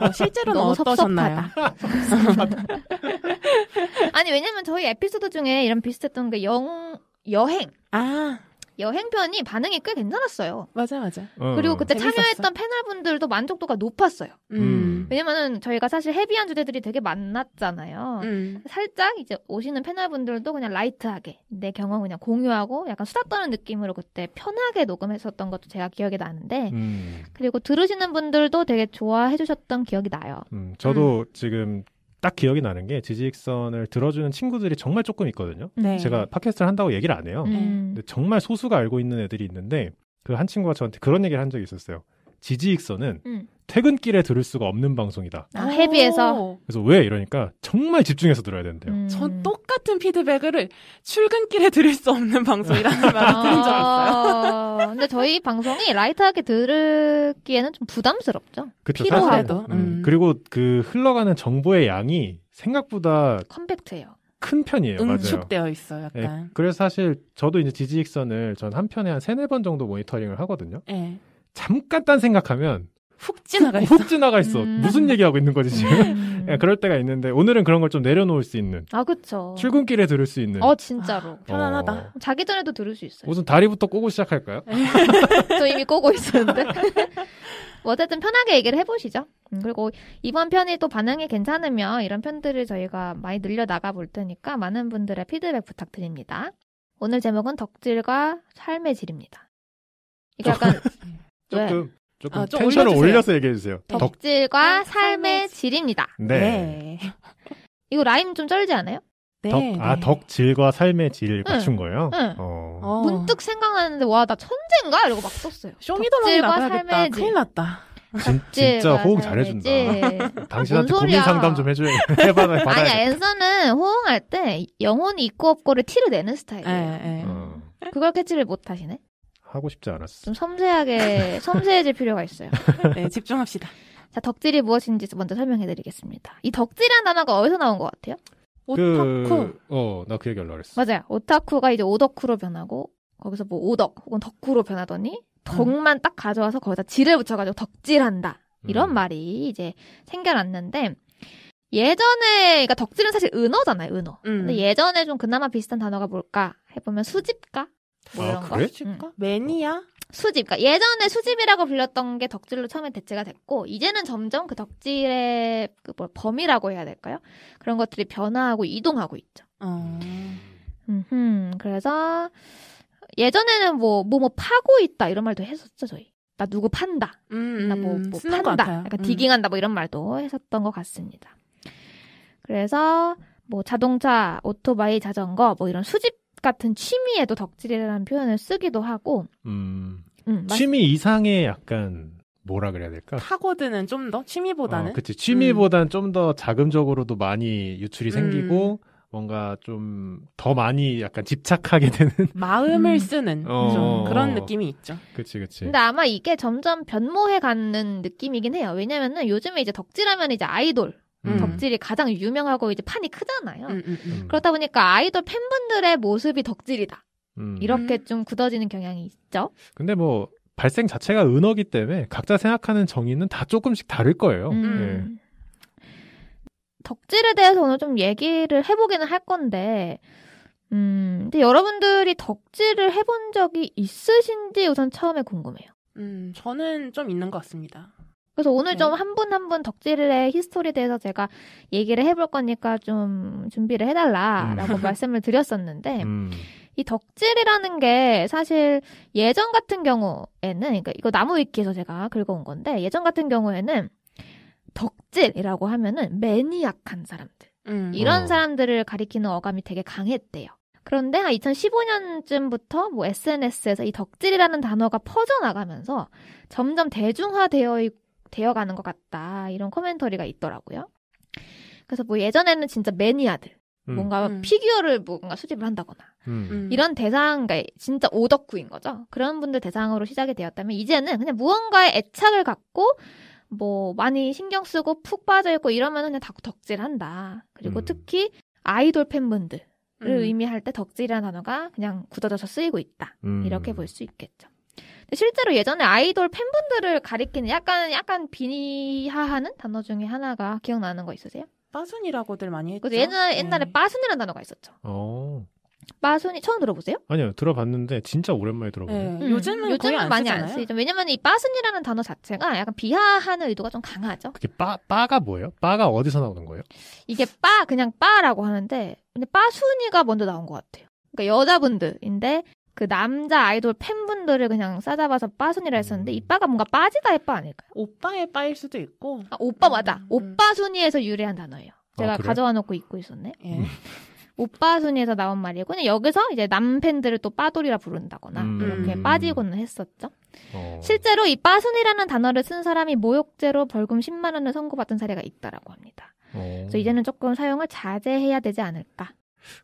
어, 실제로 너무 섭섭하다. <laughs> 아니, 왜냐면 저희 에피소드 중에 이런 비슷했던 게 영, 여행. 아. 여행편이 반응이 꽤 괜찮았어요. 맞아 맞아. 어, 그리고 그때 재밌었어. 참여했던 패널분들도 만족도가 높았어요. 음. 음. 왜냐면은 저희가 사실 헤비한 주제들이 되게 많았잖아요. 음. 살짝 이제 오시는 패널분들도 그냥 라이트하게 내 경험 그냥 공유하고 약간 수다 떠는 느낌으로 그때 편하게 녹음했었던 것도 제가 기억이 나는데 음. 그리고 들으시는 분들도 되게 좋아해 주셨던 기억이 나요. 음, 저도 지금 딱 기억이 나는 게 지지익선을 들어주는 친구들이 정말 조금 있거든요. 네. 제가 팟캐스트를 한다고 얘기를 안 해요. 음. 근데 정말 소수가 알고 있는 애들이 있는데 그 한 친구가 저한테 그런 얘기를 한 적이 있었어요. 지지익선은 음. 퇴근길에 들을 수가 없는 방송이다. 아, 헤비에서. 그래서 왜 이러니까 정말 집중해서 들어야 된대요. 음. 전 똑같은 피드백을 출근길에 들을 수 없는 방송이라는 <laughs> 말을 들은 줄있어요 아, 근데 저희 방송이 라이트하게 들기에는 좀 부담스럽죠. 그쵸, 피로하고. 음. 음. 그리고 그 흘러가는 정보의 양이 생각보다 컴팩트해요. 큰 편이에요. 응축되어 맞아요. 있어요. 예, 약간. 네, 그래서 사실 저도 이제 지지익선을 전 한 편에 한 세네 번 정도 모니터링을 하거든요. 네. 잠깐 딴 생각하면 훅 지나가 있어. 훅 지나가 있어. 음. 무슨 얘기하고 있는 거지 지금? 음. <laughs> 예, 그럴 때가 있는데 오늘은 그런 걸 좀 내려놓을 수 있는. 아 그렇죠. 출근길에 들을 수 있는. 어 진짜로 아, 편안하다. 어. 자기 전에도 들을 수 있어요. 우선 다리부터 꼬고 시작할까요? <laughs> 저 이미 꼬고 있었는데. <laughs> 뭐 어쨌든 편하게 얘기를 해보시죠. 음. 그리고 이번 편이 또 반응이 괜찮으면 이런 편들을 저희가 많이 늘려 나가 볼 테니까 많은 분들의 피드백 부탁드립니다. 오늘 제목은 덕질과 삶의 질입니다. 이게 약간 조금 네. 조금 아, 텐션을 올려서 얘기해 주세요. 덕질과 덕... 삶의 질입니다. 네. 네. 이거 라임 좀 쩔지 않아요? 네, 덕, 아, 네. 덕질과 삶의 질 맞춘 거예요? 응. 어. 어. 문득 생각났는데 와, 나 천재인가? 이러고 막 썼어요. 쇼미더머니가 삶의 질. 큰일 났다. 진, 진짜 호응 잘해준다. 당신한테 고민 상담 좀 해줘야 해봐야 아니, 앤서는 호응할 때 영혼이 있고 없고를 티를 내는 스타일이에요. 에, 에. 음. 그걸 캐치를 못 하시네? 하고 싶지 않았어. 좀 섬세하게 <laughs> 섬세해질 필요가 있어요. 네, 집중합시다. 자, 덕질이 무엇인지 먼저 설명해드리겠습니다. 이덕질이라 단어가 어디서 나온 것 같아요? 그, 그, 오타쿠. 어, 그... 어, 나 그 얘기 하려고 했어. 맞아요. 오타쿠가 이제 오덕쿠로 변하고 거기서 뭐 오덕 혹은 덕쿠로 변하더니 음. 덕만 음. 딱 가져와서 거기다 질을 붙여가지고 덕질한다 이런 음. 말이 이제 생겨났는데 예전에 그러니까 덕질은 사실 은어잖아요 은어 음. 근데 예전에 좀 그나마 비슷한 단어가 뭘까 해보면 수집가 뭐 아, 이런 아, 그래? 거. 매니아? 수집. 그러니까 예전에 수집이라고 불렸던 게 덕질로 처음에 대체가 됐고 이제는 점점 그 덕질의 그뭐 범위라고 해야 될까요? 그런 것들이 변화하고 이동하고 있죠. 어... 음. 그래서 예전에는 뭐뭐뭐 뭐, 뭐 파고 있다 이런 말도 했었죠 저희. 나 누구 판다. 음, 음. 나뭐 뭐, 뭐 판다. 약간 음. 디깅한다 뭐 이런 말도 했었던 것 같습니다. 그래서 뭐 자동차, 오토바이, 자전거 뭐 이런 수집 같은 취미에도 덕질이라는 표현을 쓰기도 하고 음, 음 취미 이상의 약간 뭐라 그래야 될까? 타고드는 좀 더 취미보다는 어, 그치 취미보다는 음. 좀더 자금적으로도 많이 유출이 음. 생기고 뭔가 좀 더 많이 약간 집착하게 <laughs> 되는 마음을 음. 쓰는 어, 좀 그런 느낌이 있죠. 그치 그치. 근데 아마 이게 점점 변모해 가는 느낌이긴 해요. 왜냐면은 요즘에 이제 덕질하면 이제 아이돌 음. 덕질이 가장 유명하고 이제 판이 크잖아요. 음, 음, 음. 그렇다 보니까 아이돌 팬분들의 모습이 덕질이다. 음. 이렇게 좀 굳어지는 경향이 있죠. 근데 뭐 발생 자체가 은어기 때문에 각자 생각하는 정의는 다 조금씩 다를 거예요. 네. 덕질에 대해서 오늘 좀 얘기를 해보기는 할 건데, 음, 근데 여러분들이 덕질을 해본 적이 있으신지 우선 처음에 궁금해요. 음, 저는 좀 있는 것 같습니다. 그래서 오늘 좀 한 분 한분 네. 덕질의 히스토리에 대해서 제가 얘기를 해볼 거니까 좀 준비를 해달라라고 음. <laughs> 말씀을 드렸었는데 음. 이 덕질이라는 게 사실 예전 같은 경우에는 그러니까 이거 나무 위키에서 제가 긁어온 건데 예전 같은 경우에는 덕질이라고 하면은 매니악한 사람들 음. 이런 어. 사람들을 가리키는 어감이 되게 강했대요. 그런데 한 2015년쯤부터 뭐 SNS에서 이 덕질이라는 단어가 퍼져나가면서 점점 대중화되어 있고 되어가는 것 같다 이런 코멘터리가 있더라고요. 그래서 뭐 예전에는 진짜 매니아들 음. 뭔가 음. 피규어를 뭐 뭔가 수집을 한다거나 음. 음. 이런 대상, 그러 그러니까 진짜 오덕후인 거죠. 그런 분들 대상으로 시작이 되었다면 이제는 그냥 무언가에 애착을 갖고 뭐 많이 신경 쓰고 푹 빠져 있고 이러면 그냥 다 덕질한다. 그리고 음. 특히 아이돌 팬분들을 음. 의미할 때 덕질이라는 단어가 그냥 굳어져서 쓰이고 있다. 이렇게 볼 수 있겠죠. 실제로 예전에 아이돌 팬분들을 가리키는 약간 약간 비하하는 단어 중에 하나가 기억나는 거 있으세요? 빠순이라고들 많이 했죠. 옛날, 옛날에 네. 음. 빠순이라는 단어가 있었죠. 오. 어. 빠순이 처음 들어보세요? 아니요 들어봤는데 진짜 오랜만에 들어보네요. 네, 음, 요즘은 요즘은 많이 안 쓰죠. 왜냐면 이 빠순이라는 단어 자체가 약간 비하하는 의도가 좀 강하죠. 그게 빠 빠가 뭐예요? 빠가 어디서 나오는 거예요? 이게 빠 그냥 빠라고 하는데 근데 빠순이가 먼저 나온 것 같아요. 그러니까 여자분들인데 그 남자 아이돌 팬분들을 그냥 싸잡아서 빠순이라 했었는데 음. 이 빠가 뭔가 빠지다의 빠 아닐까요? 오빠의 빠일 수도 있고. 아, 오빠 음, 맞아. 음, 오빠 순위에서 유래한 단어예요. 제가 아, 가져와 놓고 잊고 있었네. 예. 음. 오빠 순위에서 나온 말이에요. 근데 여기서 이제 남팬들을 또 빠돌이라 부른다거나 음. 이렇게 빠지고는 했었죠. 어. 실제로 이 빠순이라는 단어를 쓴 사람이 모욕죄로 벌금 10만 원을 선고받은 사례가 있다라고 합니다. 어. 그래서 이제는 조금 사용을 자제해야 되지 않을까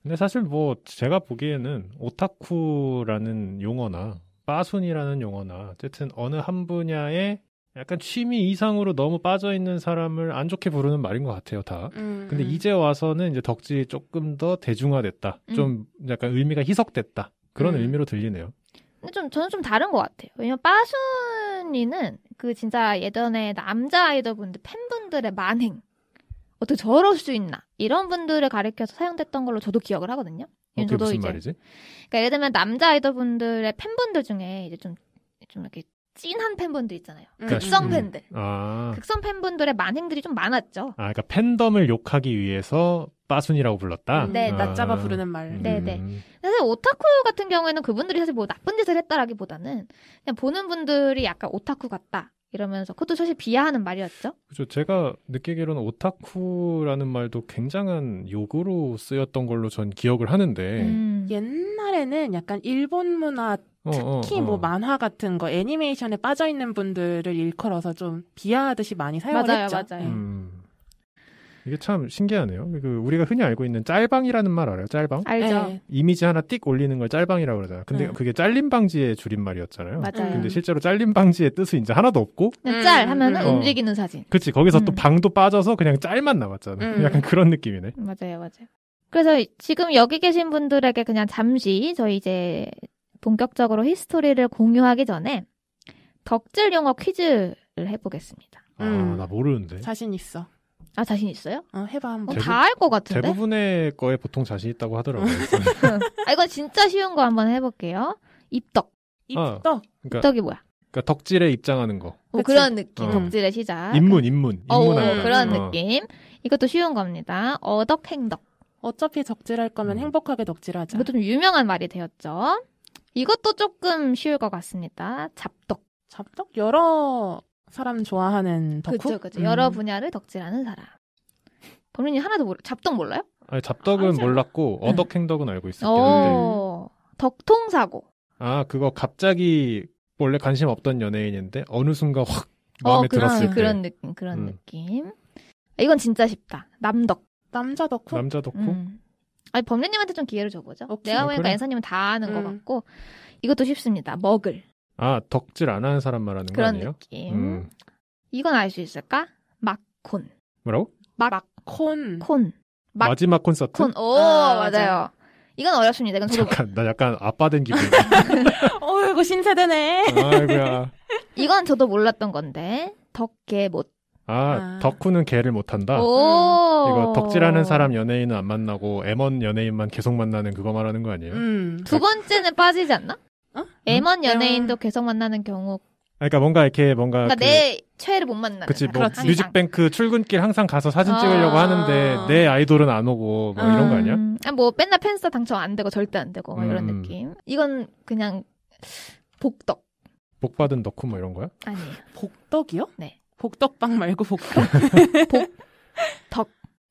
근데 사실 뭐 제가 보기에는 오타쿠라는 용어나 빠순이라는 용어나 어쨌든 어느 한 분야에 약간 취미 이상으로 너무 빠져 있는 사람을 안 좋게 부르는 말인 것 같아요, 다. 음, 근데 음. 이제 와서는 이제 덕질이 조금 더 대중화됐다. 음. 좀 약간 의미가 희석됐다. 그런 음. 의미로 들리네요. 근데 좀 저는 좀 다른 것 같아요. 왜냐면 빠순이는 그 진짜 예전에 남자 아이돌 분들 팬분들의 만행 어떻게 저럴 수 있나 이런 분들을 가리켜서 사용됐던 걸로 저도 기억을 하거든요. 저도 무슨 이제 말이지? 그러니까 예를 들면 남자 아이돌분들의 팬분들 중에 이제 좀좀 좀 이렇게 찐한 팬분들 있잖아요. 음. 극성 음. 팬들. 음. 아. 극성 팬분들의 만행들이 좀 많았죠. 아, 그러니까 팬덤을 욕하기 위해서 빠순이라고 불렀다. 음. 네, 아. 낮잡아 부르는 말. 네, 네. 음. 사실 오타쿠 같은 경우에는 그분들이 사실 뭐 나쁜 짓을 했다라기보다는 그냥 보는 분들이 약간 오타쿠 같다. 이러면서 그것도 사실 비하하는 말이었죠. 그죠. 제가 느끼기로는 오타쿠라는 말도 굉장한 욕으로 쓰였던 걸로 전 기억을 하는데 음. 옛날에는 약간 일본 문화 어, 특히 어, 어, 어. 뭐 만화 같은 거 애니메이션에 빠져 있는 분들을 일컬어서 좀 비하하듯이 많이 사용을 맞아요, 했죠. 맞아요. 음. 이게 참 신기하네요. 그 우리가 흔히 알고 있는 짤방이라는 말 알아요? 짤방? 알죠. 네. 이미지 하나 띡 올리는 걸 짤방이라고 그러잖아요. 근데 네. 그게 짤림 방지의 줄임말이었잖아요. 맞아요. 근데 실제로 짤림 방지의 뜻은 이제 하나도 없고 음. 짤 하면은 어. 움직이는 사진. 그렇지 거기서 음. 또 방도 빠져서 그냥 짤만 남았잖아요. 음. 약간 그런 느낌이네. 맞아요, 맞아요. 그래서 지금 여기 계신 분들에게 그냥 잠시 저희 이제 본격적으로 히스토리를 공유하기 전에 덕질 용어 퀴즈를 해보겠습니다. 아, 음. 나 모르는데. 자신 있어. 아 자신 있어요? 어, 해봐 한번. 어, 다알 것 같은데. 대부분의 거에 보통 자신 있다고 하더라고요. <laughs> 아 이건 진짜 쉬운 거 한번 해볼게요. 입덕. 입덕. 아, 그러니까, 그러니까 입덕이 뭐야? 그러니까 덕질에 입장하는 거. 뭐 그런 느낌. 어. 덕질의 시작. 인문 인문. 어, 그런 어. 느낌. 이것도 쉬운 겁니다. 어덕 행덕. 어차피 덕질할 거면 음. 행복하게 덕질하자. 이것도 좀 유명한 말이 되었죠. 이것도 조금 쉬울 것 같습니다. 잡덕. 잡덕 여러 사람 좋아하는 덕후. 그렇그렇 음. 여러 분야를 덕질하는 사람. 범인이 하나도 모르. 잡덕 몰라요? 아니, 잡덕은 아, 몰랐고 네. 어덕 행덕은 알고 있었는데. 덕통 사고. 아 그거 갑자기 원래 관심 없던 연예인인데 어느 순간 확 어, 마음에 어, 그런, 들었을 때. 그런 느낌, 그런 음. 느낌. 이건 진짜 쉽다. 남덕. 남자 덕후. 남자 덕후. 음. 아니 범례님한테 좀 기회를 줘보죠. 오케이. 어, 내가 보니까 아, 그래? 엔서님은 다 아는 음. 것 같고 이것도 쉽습니다. 먹을. 아, 덕질 안 하는 사람 말하는 거 아니에요? 느낌. 음. 이건 알 수 있을까? 막콘. 뭐라고? 막, 콘. 콘. 막, 마지막 콘서트? 콘. 오, 아, 맞아요. 맞아요. 이건 어렵습니다. 이건 저도... 잠깐, 나 약간 아빠 된 기분. <laughs> 어이거 신세대네. 아이고야. <laughs> 이건 저도 몰랐던 건데, 덕계 못. 아, 아. 덕후는 개를 못한다? 이거 덕질하는 사람 연예인은 안 만나고, M1 연예인만 계속 만나는 그거 말하는 거 아니에요? 음. 두 번째는 빠지지 않나? 애먼 어? 네. 연예인도 계속 만나는 경우. 그러니까 뭔가 이렇게 뭔가 그러니까 그, 내 최애를 못만나 그치, 뭐그렇 뮤직뱅크 출근길 항상 가서 사진 아~ 찍으려고 하는데 내 아이돌은 안 오고 뭐 음, 이런 거 아니야? 음. 아, 뭐 맨날 팬스타 당첨 안 되고 절대 안 되고 음. 이런 느낌. 이건 그냥 복덕. 복 받은 덕후 뭐 이런 거야? 아니에요. 복덕이요? 네. 복덕빵 말고 복덕. <laughs> 복덕.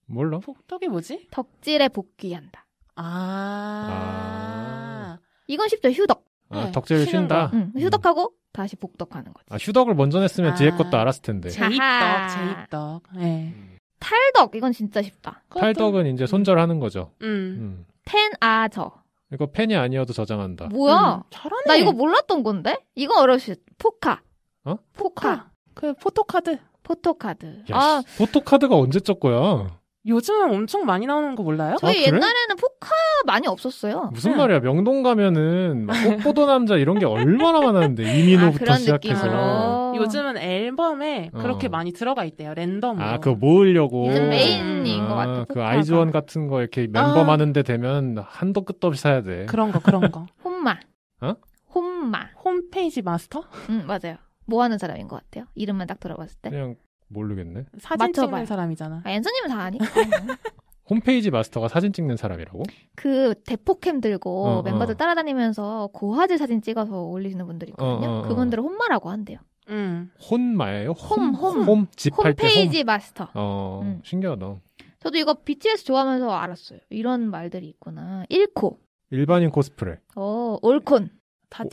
몰라? 복덕이 뭐지? 덕질에 복귀한다. 아. 아. 이건 쉽죠. 휴덕. 아, 어, 네, 덕질을 쉰다. 거, 응. 휴덕하고 다시 복덕하는 거지. 아, 휴덕을 먼저 냈으면 아, 뒤에 것도 알았을 텐데. 제입덕, 제입덕. 예. 탈덕 이건 진짜 쉽다. 탈덕은 이제 음. 손절하는 거죠. 음. 음. 펜아저. 이거 펜이 아니어도 저장한다. 뭐야? 음, 잘하네. 나 이거 몰랐던 건데? 이거 어려시 포카. 어? 포카. 포카. 그 포토카드. 포토카드. 야, 아, 포토카드가 언제 적 거야? 요즘 은 엄청 많이 나오는 거 몰라요? 저희 아, 그래? 옛날에는 포카 많이 없었어요. 무슨 응. 말이야? 명동 가면은 꽃보도 남자 이런 게 얼마나 많았는데 이민호부터 아, 시작해서 느낌으로. 요즘은 앨범에 그렇게 어. 많이 들어가 있대요. 랜덤 아, 그거 모으려고. 메인인 아, 것 같아요. 그 아이즈원 같은 거 이렇게 멤버 아. 많은데 되면 한도 끝도 없이 사야 돼. 그런 거, 그런 거. <laughs> 홈마. 어? 홈마. 홈페이지 마스터? 응, 맞아요. 뭐 하는 사람인 것 같아요? 이름만 딱 들어봤을 때. 그냥 모르겠네. 사진 맞춰봐요. 찍는 사람이잖아. 아, 서님은다 아니까. <laughs> 홈페이지 마스터가 사진 찍는 사람이라고? 그 대포캠 들고 어, 어, 멤버들 따라다니면서 고화질 사진 찍어서 올리시는 분들이 어, 어, 있거든요. 어, 그분들을 혼마라고 한대요. 음. 혼마예요? 홈, 홈. 홈, 홈페이지 마스터. 어, 음. 신기하다. 저도 이거 BTS 좋아하면서 알았어요. 이런 말들이 있구나. 1코. 일반인 코스프레. 어, 올콘.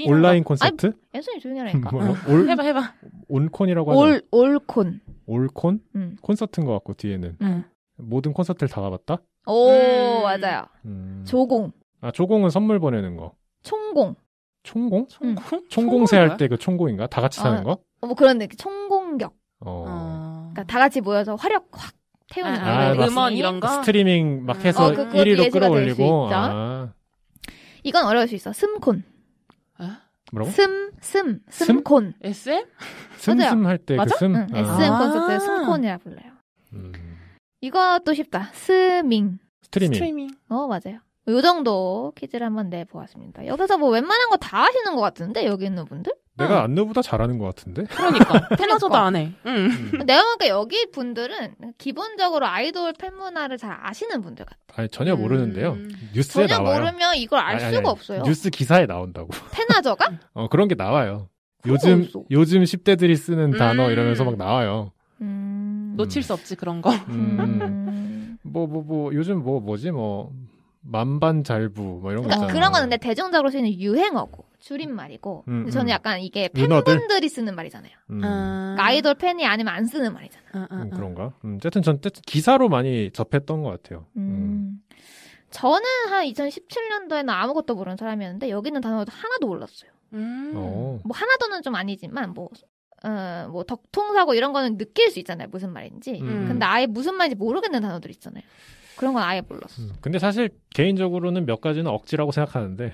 온라인 콘서트? 아니, 엔 조용히 하라니까. <laughs> 어. 해봐 해봐. 온콘이라고 하는. 올콘 올콘? 음. 콘서트인 것 같고 뒤에는 음. 모든 콘서트를 다 가봤다. 오 음. 맞아요. 음. 조공. 아 조공은 선물 보내는 거. 총공. 총공? 총공? 총공세 할 때 그 총공인가? 다 같이 사는 아, 어, 거? 뭐 그런 느낌. 총공격. 어. 어. 그러니까 다 같이 모여서 화력 확 태우는 아, 아, 음원 맞습니다. 이런 거 스트리밍 막 음. 해서 어, 1위로 끌어올리고 아. 이건 어려울 수 있어. 스콘 뭐라고? 슴, 슴, 슴콘. SM? 슴슴 할때그 슴? 응, SM 아. 콘서트에 아. 슴콘이라 불러요. 음. 이것도 쉽다. 스밍. 스트리밍. 스트리밍. 어, 맞아요. 요 정도 퀴즈를 한번 내보았습니다. 여기서 뭐 웬만한 거 다 하시는 것 같은데, 여기 있는 분들? 내가 응. 안내보다 잘하는 것 같은데? 그러니까. 테너저도 <laughs> 안 해. 응. 음. 내가 보니까 여기 분들은 기본적으로 아이돌 팬 문화를 잘 아시는 분들 같아. 아니, 전혀 모르는데요. 음... 뉴스에 전혀 나와요. 모르면 이걸 알 아니, 아니, 수가 없어요. 뉴스 기사에 나온다고. <laughs> 테너저가? <laughs> 어, 그런 게 나와요. 요즘, 없어. 요즘 10대들이 쓰는 음. 단어 이러면서 막 나와요. 음... 놓칠 수 없지, 그런 거. 음. 뭐, 뭐, 뭐, 요즘 뭐, 뭐지, 뭐. 만반잘부 뭐 이런 그러니까 그런 건 근데 대중적으로 쓰는 유행어고. 줄임말이고 음, 저는 음. 약간 이게 팬분들이 누나들? 쓰는 말이잖아요. 음. 아... 그러니까 아이돌 팬이 아니면 안 쓰는 말이잖아. 요 아, 아, 음, 아. 그런가? 음, 어쨌든 전 어쨌든 기사로 많이 접했던 것 같아요. 음. 음. 저는 한 2017년도에는 아무것도 모르는 사람이었는데 여기는 단어도 하나도 몰랐어요. 음. 어. 뭐 하나도는 좀 아니지만 뭐. 어, 뭐 덕통사고 이런 거는 느낄 수 있잖아요 무슨 말인지 근데 아예 무슨 말인지 모르겠는 단어들 있잖아요 그런 건 아예 몰랐어. 음, 근데 사실 개인적으로는 몇 가지는 억지라고 생각하는데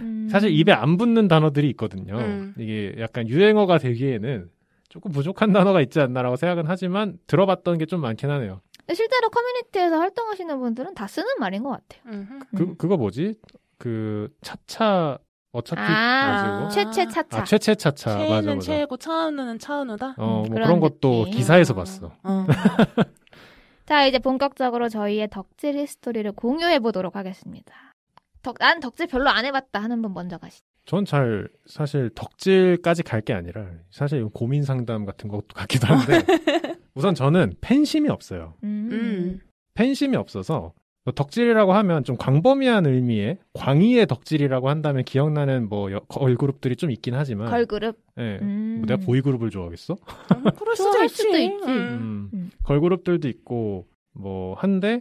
음, <laughs> 사실 입에 안 붙는 단어들이 있거든요. 음. 이게 약간 유행어가 되기에는 조금 부족한 단어가 있지 않나라고 생각은 하지만 들어봤던 게 좀 많긴 하네요. 실제로 커뮤니티에서 활동하시는 분들은 다 쓰는 말인 것 같아요. 그, 그 그거 뭐지? 그 차차 어차피 아, 최최차차 아, 최채차차 맞아 최고 차은우는 차은우다 어, 뭐 그런, 그런 것도 기사에서 봤어 어. <laughs> 자, 이제 본격적으로 저희의 덕질 히스토리를 공유해 보도록 하겠습니다. 덕, 난 덕질 별로 안 해봤다 하는 분 먼저 가시죠. 전잘 사실 덕질까지 갈 게 아니라 사실 고민 상담 같은 것도 같기도 한데 <laughs> 우선 저는 팬심이 없어요. 음. 음. 팬심이 없어서 뭐 덕질이라고 하면 좀 광범위한 의미의 광희의 덕질이라고 한다면 기억나는 뭐 여, 걸그룹들이 좀 있긴 하지만 걸그룹 예 음. 뭐 내가 보이그룹을 좋아하겠어? 음, 그럴 수도 있지. 수 음. 음. 음. 걸그룹들도 있고 뭐 한데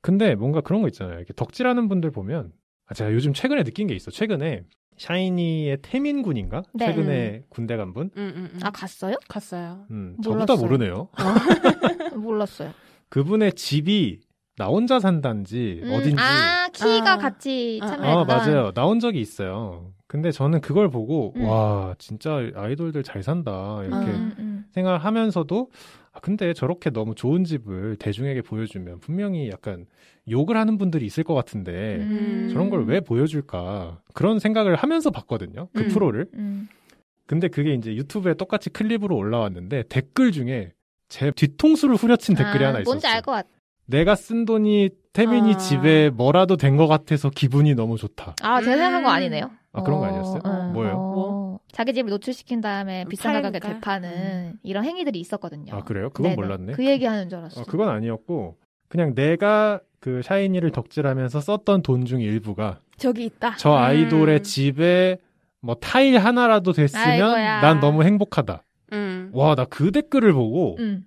근데 뭔가 그런 거 있잖아요. 이렇게 덕질하는 분들 보면 아, 제가 요즘 최근에 느낀 게 있어. 최근에 샤이니의 태민 군인가? 네. 최근에 군대 간 분? 아 갔어요? 갔어요. 음, 몰랐어요. 저보다 모르네요. 어. <laughs> 몰랐어요. 그분의 집이 나 혼자 산단지 음, 어딘지 아 키가 아. 같이 아, 참여했던 아, 맞아요 나온 적이 있어요. 근데 저는 그걸 보고 음. 와 진짜 아이돌들 잘 산다 이렇게 음, 음, 음. 생각하면서도 아, 근데 저렇게 너무 좋은 집을 대중에게 보여주면 분명히 약간 욕을 하는 분들이 있을 것 같은데 음. 저런 걸 왜 보여줄까 그런 생각을 하면서 봤거든요 그 프로를 근데 그게 이제 유튜브에 똑같이 클립으로 올라왔는데 댓글 중에 제 뒤통수를 후려친 아, 댓글이 아, 하나 있었어요. 뭔지 알 것 같아. 내가 쓴 돈이 태민이 아. 집에 뭐라도 된 것 같아서 기분이 너무 좋다. 아, 제가 생각한 거 음. 아니네요. 아, 그런 거 어, 아니었어요? 어, 뭐예요? 어. 뭐? 자기 집을 노출시킨 다음에 음, 비싼 가격에 되파는 음. 이런 행위들이 있었거든요. 아, 그래요? 그건 네네. 몰랐네. 그 얘기하는 줄알았어 아, 어, 그건 아니었고 그냥 내가 그 샤이니를 덕질하면서 썼던 돈 중 일부가 저기 있다. 저 음. 아이돌의 음. 집에 뭐 타일 하나라도 됐으면 아이고야. 난 너무 행복하다. 음. 와, 나 그 댓글을 보고 음.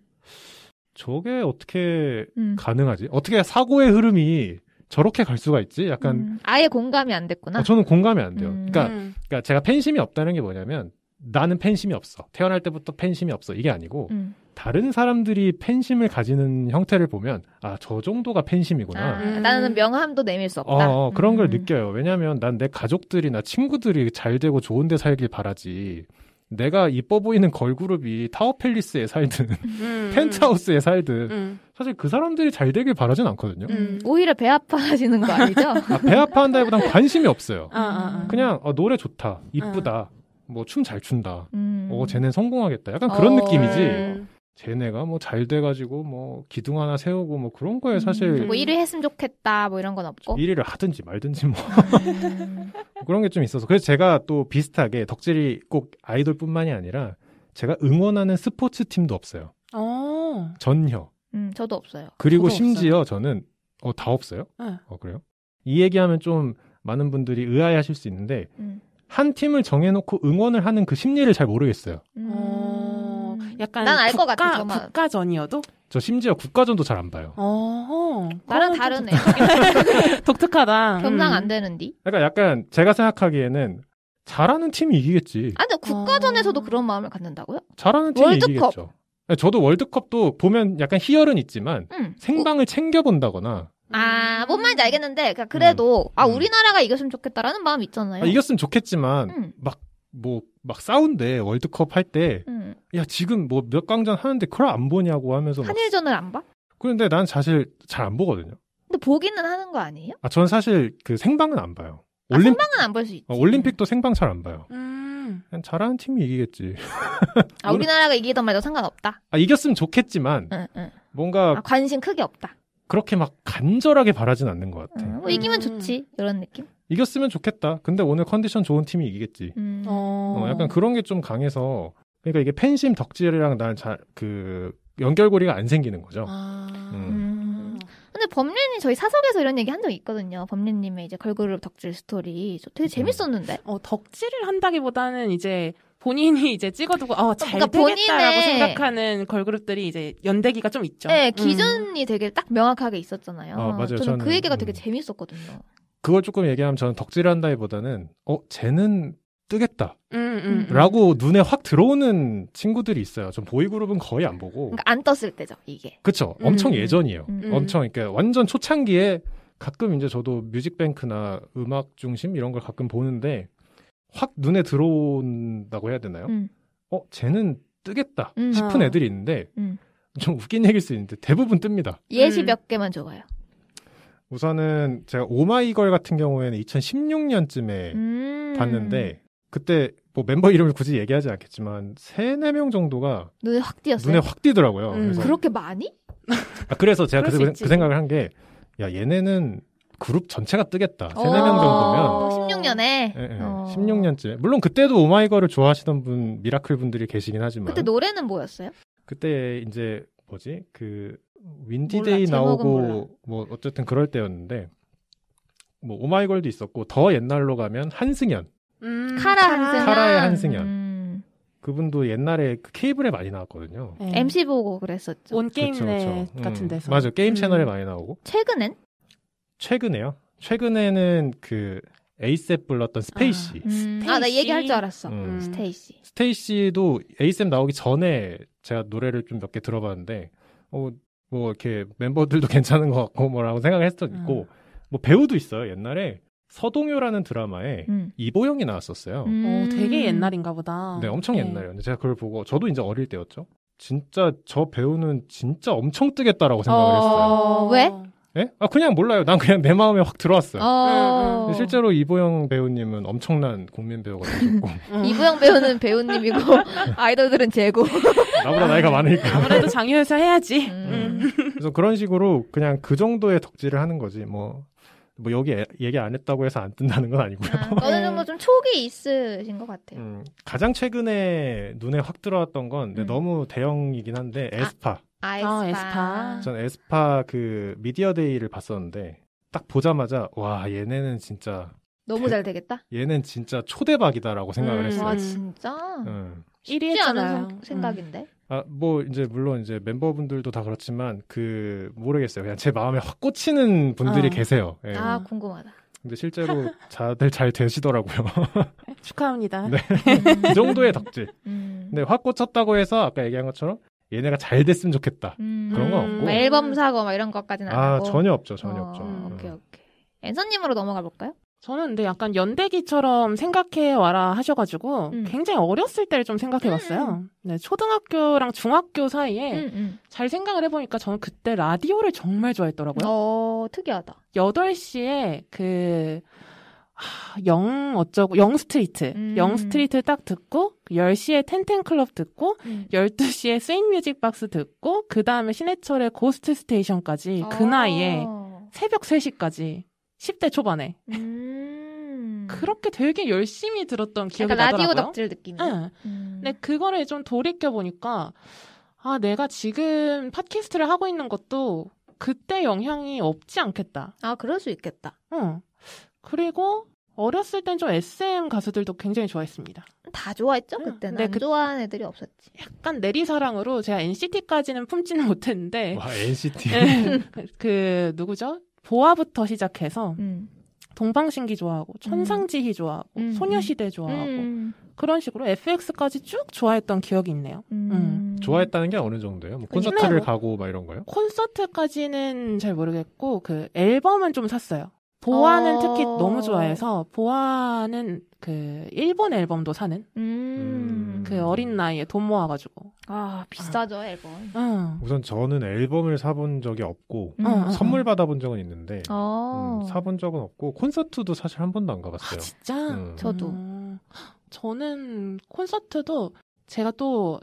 저게 어떻게 음. 가능하지? 어떻게 사고의 흐름이 저렇게 갈 수가 있지? 약간 음. 아예 공감이 안 됐구나. 어, 저는 공감이 안 돼요. 음. 그러니까, 음. 그러니까 제가 팬심이 없다는 게 뭐냐면 나는 팬심이 없어. 태어날 때부터 팬심이 없어. 이게 아니고 음. 다른 사람들이 팬심을 가지는 형태를 보면 아 저 정도가 팬심이구나. 아, 음. 나는 명함도 내밀 수 없다. 어, 어 그런 걸 느껴요. 왜냐하면 난 내 가족들이나 친구들이 잘 되고 좋은데 살길 바라지. 내가 이뻐 보이는 걸그룹이 타워팰리스에 살든 음, <laughs> 펜트하우스에 살든 음. 사실 그 사람들이 잘 되길 바라진 않거든요. 음, 오히려 배 아파하시는 거 아니죠? <laughs> 아, 배 아파한다기보단 관심이 없어요. 아, 아, 아. 그냥 어, 노래 좋다, 아. 이쁘다, 뭐 춤 잘 춘다, 음. 어쟤는 성공하겠다, 약간 어. 그런 느낌이지. 네. 쟤네가 뭐 잘 돼가지고 뭐 기둥 하나 세우고 뭐 그런 거에 사실 음, 뭐 1위 했으면 좋겠다 뭐 이런 건 없고 1위를 하든지 말든지 뭐 음. <laughs> 그런 게 좀 있어서 그래서 제가 또 비슷하게 덕질이 꼭 아이돌뿐만이 아니라 제가 응원하는 스포츠 팀도 없어요. 어. 전혀. 음, 저도 없어요. 그리고 저도 심지어 없어요. 저는 어 다 없어요. 네. 어 그래요? 이 얘기하면 좀 많은 분들이 의아해하실 수 있는데 음. 한 팀을 정해놓고 응원을 하는 그 심리를 잘 모르겠어요. 음. 어. 약간 난알 것 같아. 저만. 국가전이어도 저 심지어 국가전도 잘 안 봐요. 어, 나랑 다르네. <laughs> 독특하다. <laughs> 겸상 안 음. 되는디? 그러니까 약간 제가 생각하기에는 잘하는 팀이 이기겠지. 아, 니 국가전에서도 아. 그런 마음을 갖는다고요? 잘하는 팀이 월드컵. 이기겠죠. 저도 월드컵도 보면 약간 희열은 있지만 음. 생방을 챙겨 본다거나 아, 뭔 음. 말인지 알겠는데, 그러니까 그래도, 음. 아, 음. 우리나라가 이겼으면 좋겠다라는 마음이 있잖아요. 아, 이겼으면 좋겠지만, 음. 막, 뭐막 싸운데 월드컵 할 때야 지금 뭐 몇 강전 하는데 그걸 안 보냐고 하면서 한일전을 안 봐? 그런데 난 사실 잘 안 보거든요. 근데 보기는 하는 거 아니에요? 아 저는 사실 그 생방은 안 봐요. 아, 올림... 아, 생방은 안 볼 수 있지. 어, 올림픽도 생방 잘 안 봐요. 음. 그냥 잘하는 팀이 이기겠지. <laughs> 아 우리나라가 이기던 말도 상관없다. 아 이겼으면 좋겠지만 응, 응. 뭔가 아, 관심 크게 없다. 그렇게 막 간절하게 바라진 않는 것 같아. 음, 뭐 이기면 음. 좋지 이런 느낌. 이겼으면 좋겠다. 근데 오늘 컨디션 좋은 팀이 이기겠지. 음. 어. 어, 약간 그런 게 좀 강해서 그러니까 이게 팬심 덕질이랑 난잘그 연결고리가 안 생기는 거죠. 아. 음. 음. 근데 범례님 저희 사석에서 이런 얘기 한 적 있거든요. 범례님의 이제 걸그룹 덕질 스토리 저 되게 그렇죠. 재밌었는데. 어 덕질을 한다기보다는 이제 본인이 이제 찍어두고 어잘 그러니까 되겠다라고 생각하는 걸그룹들이 이제 연대기가 좀 있죠. 네 음. 기준이 음. 되게 딱 명확하게 있었잖아요. 아, 맞아요. 저는, 그 저는 그 얘기가 음. 되게 재밌었거든요. 그걸 조금 얘기하면 저는 덕질한다기보다는 어 쟤는 뜨겠다. 음, 음, 음. 라고 음. 눈에 확 들어오는 친구들이 있어요. 전 보이그룹은 거의 안 보고. 그러니까 안 떴을 때죠, 이게. 그쵸. 음, 엄청 음. 예전이에요. 엄청, 그러니까 완전 초창기에 가끔 이제 저도 뮤직뱅크나 음악 중심 이런 걸 가끔 보는데 확 눈에 들어온다고 해야 되나요? 어, 쟤는 뜨겠다 싶은 아. 애들이 있는데 좀 웃긴 얘기일 수 있는데 대부분 뜹니다. 예시 몇 개만 줘봐요. 우선은 제가 오마이걸 같은 경우에는 2016년쯤에 음. 봤는데 그때 뭐 멤버 이름을 굳이 얘기하지 않겠지만 세 네 명 정도가 눈에 확 띄었어요. 눈에 확 띄더라고요. 음. 그래서 그렇게 많이? 아, 그래서 제가 그, 그, 생각을 한 게 야 얘네는 그룹 전체가 뜨겠다. 세네 어. 명 정도면 16년에 어, 예, 예. 어. 16년째. 물론 그때도 오마이걸을 좋아하시던 분 미라클 분들이 계시긴 하지만 그때 노래는 뭐였어요? 그때 이제 뭐지 그 윈디데이 나오고 뭐 어쨌든 그럴 때였는데 뭐 오마이걸도 있었고 더 옛날로 가면 한승연 음, 카라 한승연 카라의 한승연 음. 그분도 옛날에 그 케이블에 많이 나왔거든요. 네. MC 보고 그랬었죠. 온게임 같은 음. 데서. 음, 맞아 게임 음. 채널에 많이 나오고. 최근엔? 최근에요. 최근에는 그 에이셉 불렀던 스페이시. 아, 음. 테이시 아, 나 얘기할 줄 알았어. 음. 스테이시. 음. 스테이시도 에이셉 나오기 전에 제가 노래를 좀 몇 개 들어봤는데, 어, 뭐 이렇게 멤버들도 <laughs> 괜찮은 것 같고 뭐라고 생각할 수도 음. 있고 아. 뭐 배우도 있어요. 옛날에 서동요라는 드라마에 음. 이보영이 나왔었어요. 음. 오, 되게 옛날인가 보다. 네, 엄청 네. 옛날이었는데 제가 그걸 보고 저도 이제 어릴 때였죠. 진짜 저 배우는 진짜 엄청 뜨겠다라고 생각을 어... 했어요. 어. 왜? 예? 아 그냥 몰라요. 난 그냥 내 마음에 확 들어왔어요. 어... 실제로 이보영 배우님은 엄청난 국민 배우가 되셨고 <laughs> 음. 이보영 배우는 배우님이고 <laughs> 아이돌들은 재고 나보다 나이가 많으니까 아무래도 장유에서 해야지. 음. 음. 그래서 그런 식으로 그냥 그 정도의 덕질을 하는 거지 뭐. 뭐 여기 애, 얘기 안 했다고 해서 안 뜬다는 건 아니고요. 아, 어느 정도 뭐 좀 촉이 있으신 것 같아요. 음, 가장 최근에 눈에 확 들어왔던 건 음. 너무 대형이긴 한데 에스파. 아, 에스파. 아, 에스파. 전 에스파 그 미디어데이를 봤었는데 딱 보자마자 와 얘네는 진짜 너무 잘 되겠다. 얘는 진짜 초대박이다라고 생각을 음. 했어요. 와 아, 진짜. 음. 1위 했잖아요. 생각인데. 음. 아, 아뭐 이제 물론 이제 멤버분들도 다 그렇지만 그 모르겠어요. 그냥 제 마음에 확 꽂히는 분들이 어. 계세요. 예. 아 궁금하다. 근데 실제로 <laughs> 다들 잘 되시더라고요. 축하합니다. 네. <laughs> 이 정도의 덕질. 음. 근데 확 꽂혔다고 해서 아까 얘기한 것처럼 얘네가 잘 됐으면 좋겠다. 음, 그런 건 없고. 뭐 앨범 사고 막 이런 것까지는 안 아, 하고. 전혀 없죠. 전혀 어, 없죠. 음. 오케이, 오케이. 앤서님으로 넘어가 볼까요? 저는 근데 약간 연대기처럼 생각해 와라 하셔가지고 음. 굉장히 어렸을 때를 좀 생각해 음, 봤어요. 음, 음. 네, 초등학교랑 중학교 사이에 음음. 잘 생각을 해보니까 저는 그때 라디오를 정말 좋아했더라고요. 어, 특이하다. 8시에 그영 어쩌고 영 스트리트 음. 영 스트리트 딱 듣고 10시에 텐텐클럽 듣고 음. 12시에 스윙뮤직박스 듣고 그 다음에 신해철의 고스트 스테이션까지 아. 그 나이에 새벽 3시까지 10대 초반에 음. 그렇게 되게 열심히 들었던 기억이 약간 나더라고요. 라디오 덕질 느낌. 응. 예. 음. 근데 그거를 좀 돌이켜 보니까 아 내가 지금 팟캐스트를 하고 있는 것도 그때 영향이 없지 않겠다. 아, 그럴 수 있겠다. 응. 어. 그리고 어렸을 땐 좀 SM 가수들도 굉장히 좋아했습니다. 다 좋아했죠? 음. 그때는 네, 안 그... 좋아하는 애들이 없었지. 약간 내리사랑으로 제가 NCT까지는 품지는 못했는데 와 NCT 네, 그 누구죠? 보아부터 시작해서 음. 동방신기 좋아하고 음. 천상지희 좋아하고 음. 소녀시대 좋아하고 음. 그런 식으로 FX까지 쭉 좋아했던 기억이 있네요. 음. 음. 좋아했다는 게 어느 정도예요? 뭐 콘서트를 가고 막 이런 거요? 콘서트까지는 잘 모르겠고 그 앨범은 좀 샀어요. 보아는 어... 특히 너무 좋아해서 보아는 그 일본 앨범도 사는 음... 그 어린 나이에 돈 모아가지고 아 비싸죠 아. 앨범 응. 우선 저는 앨범을 사본 적이 없고 음. 응, 선물 받아본 적은 있는데 어... 음, 사본 적은 없고 콘서트도 사실 한 번도 안 가봤어요 아, 진짜 음. 저도 음. 저는 콘서트도 제가 또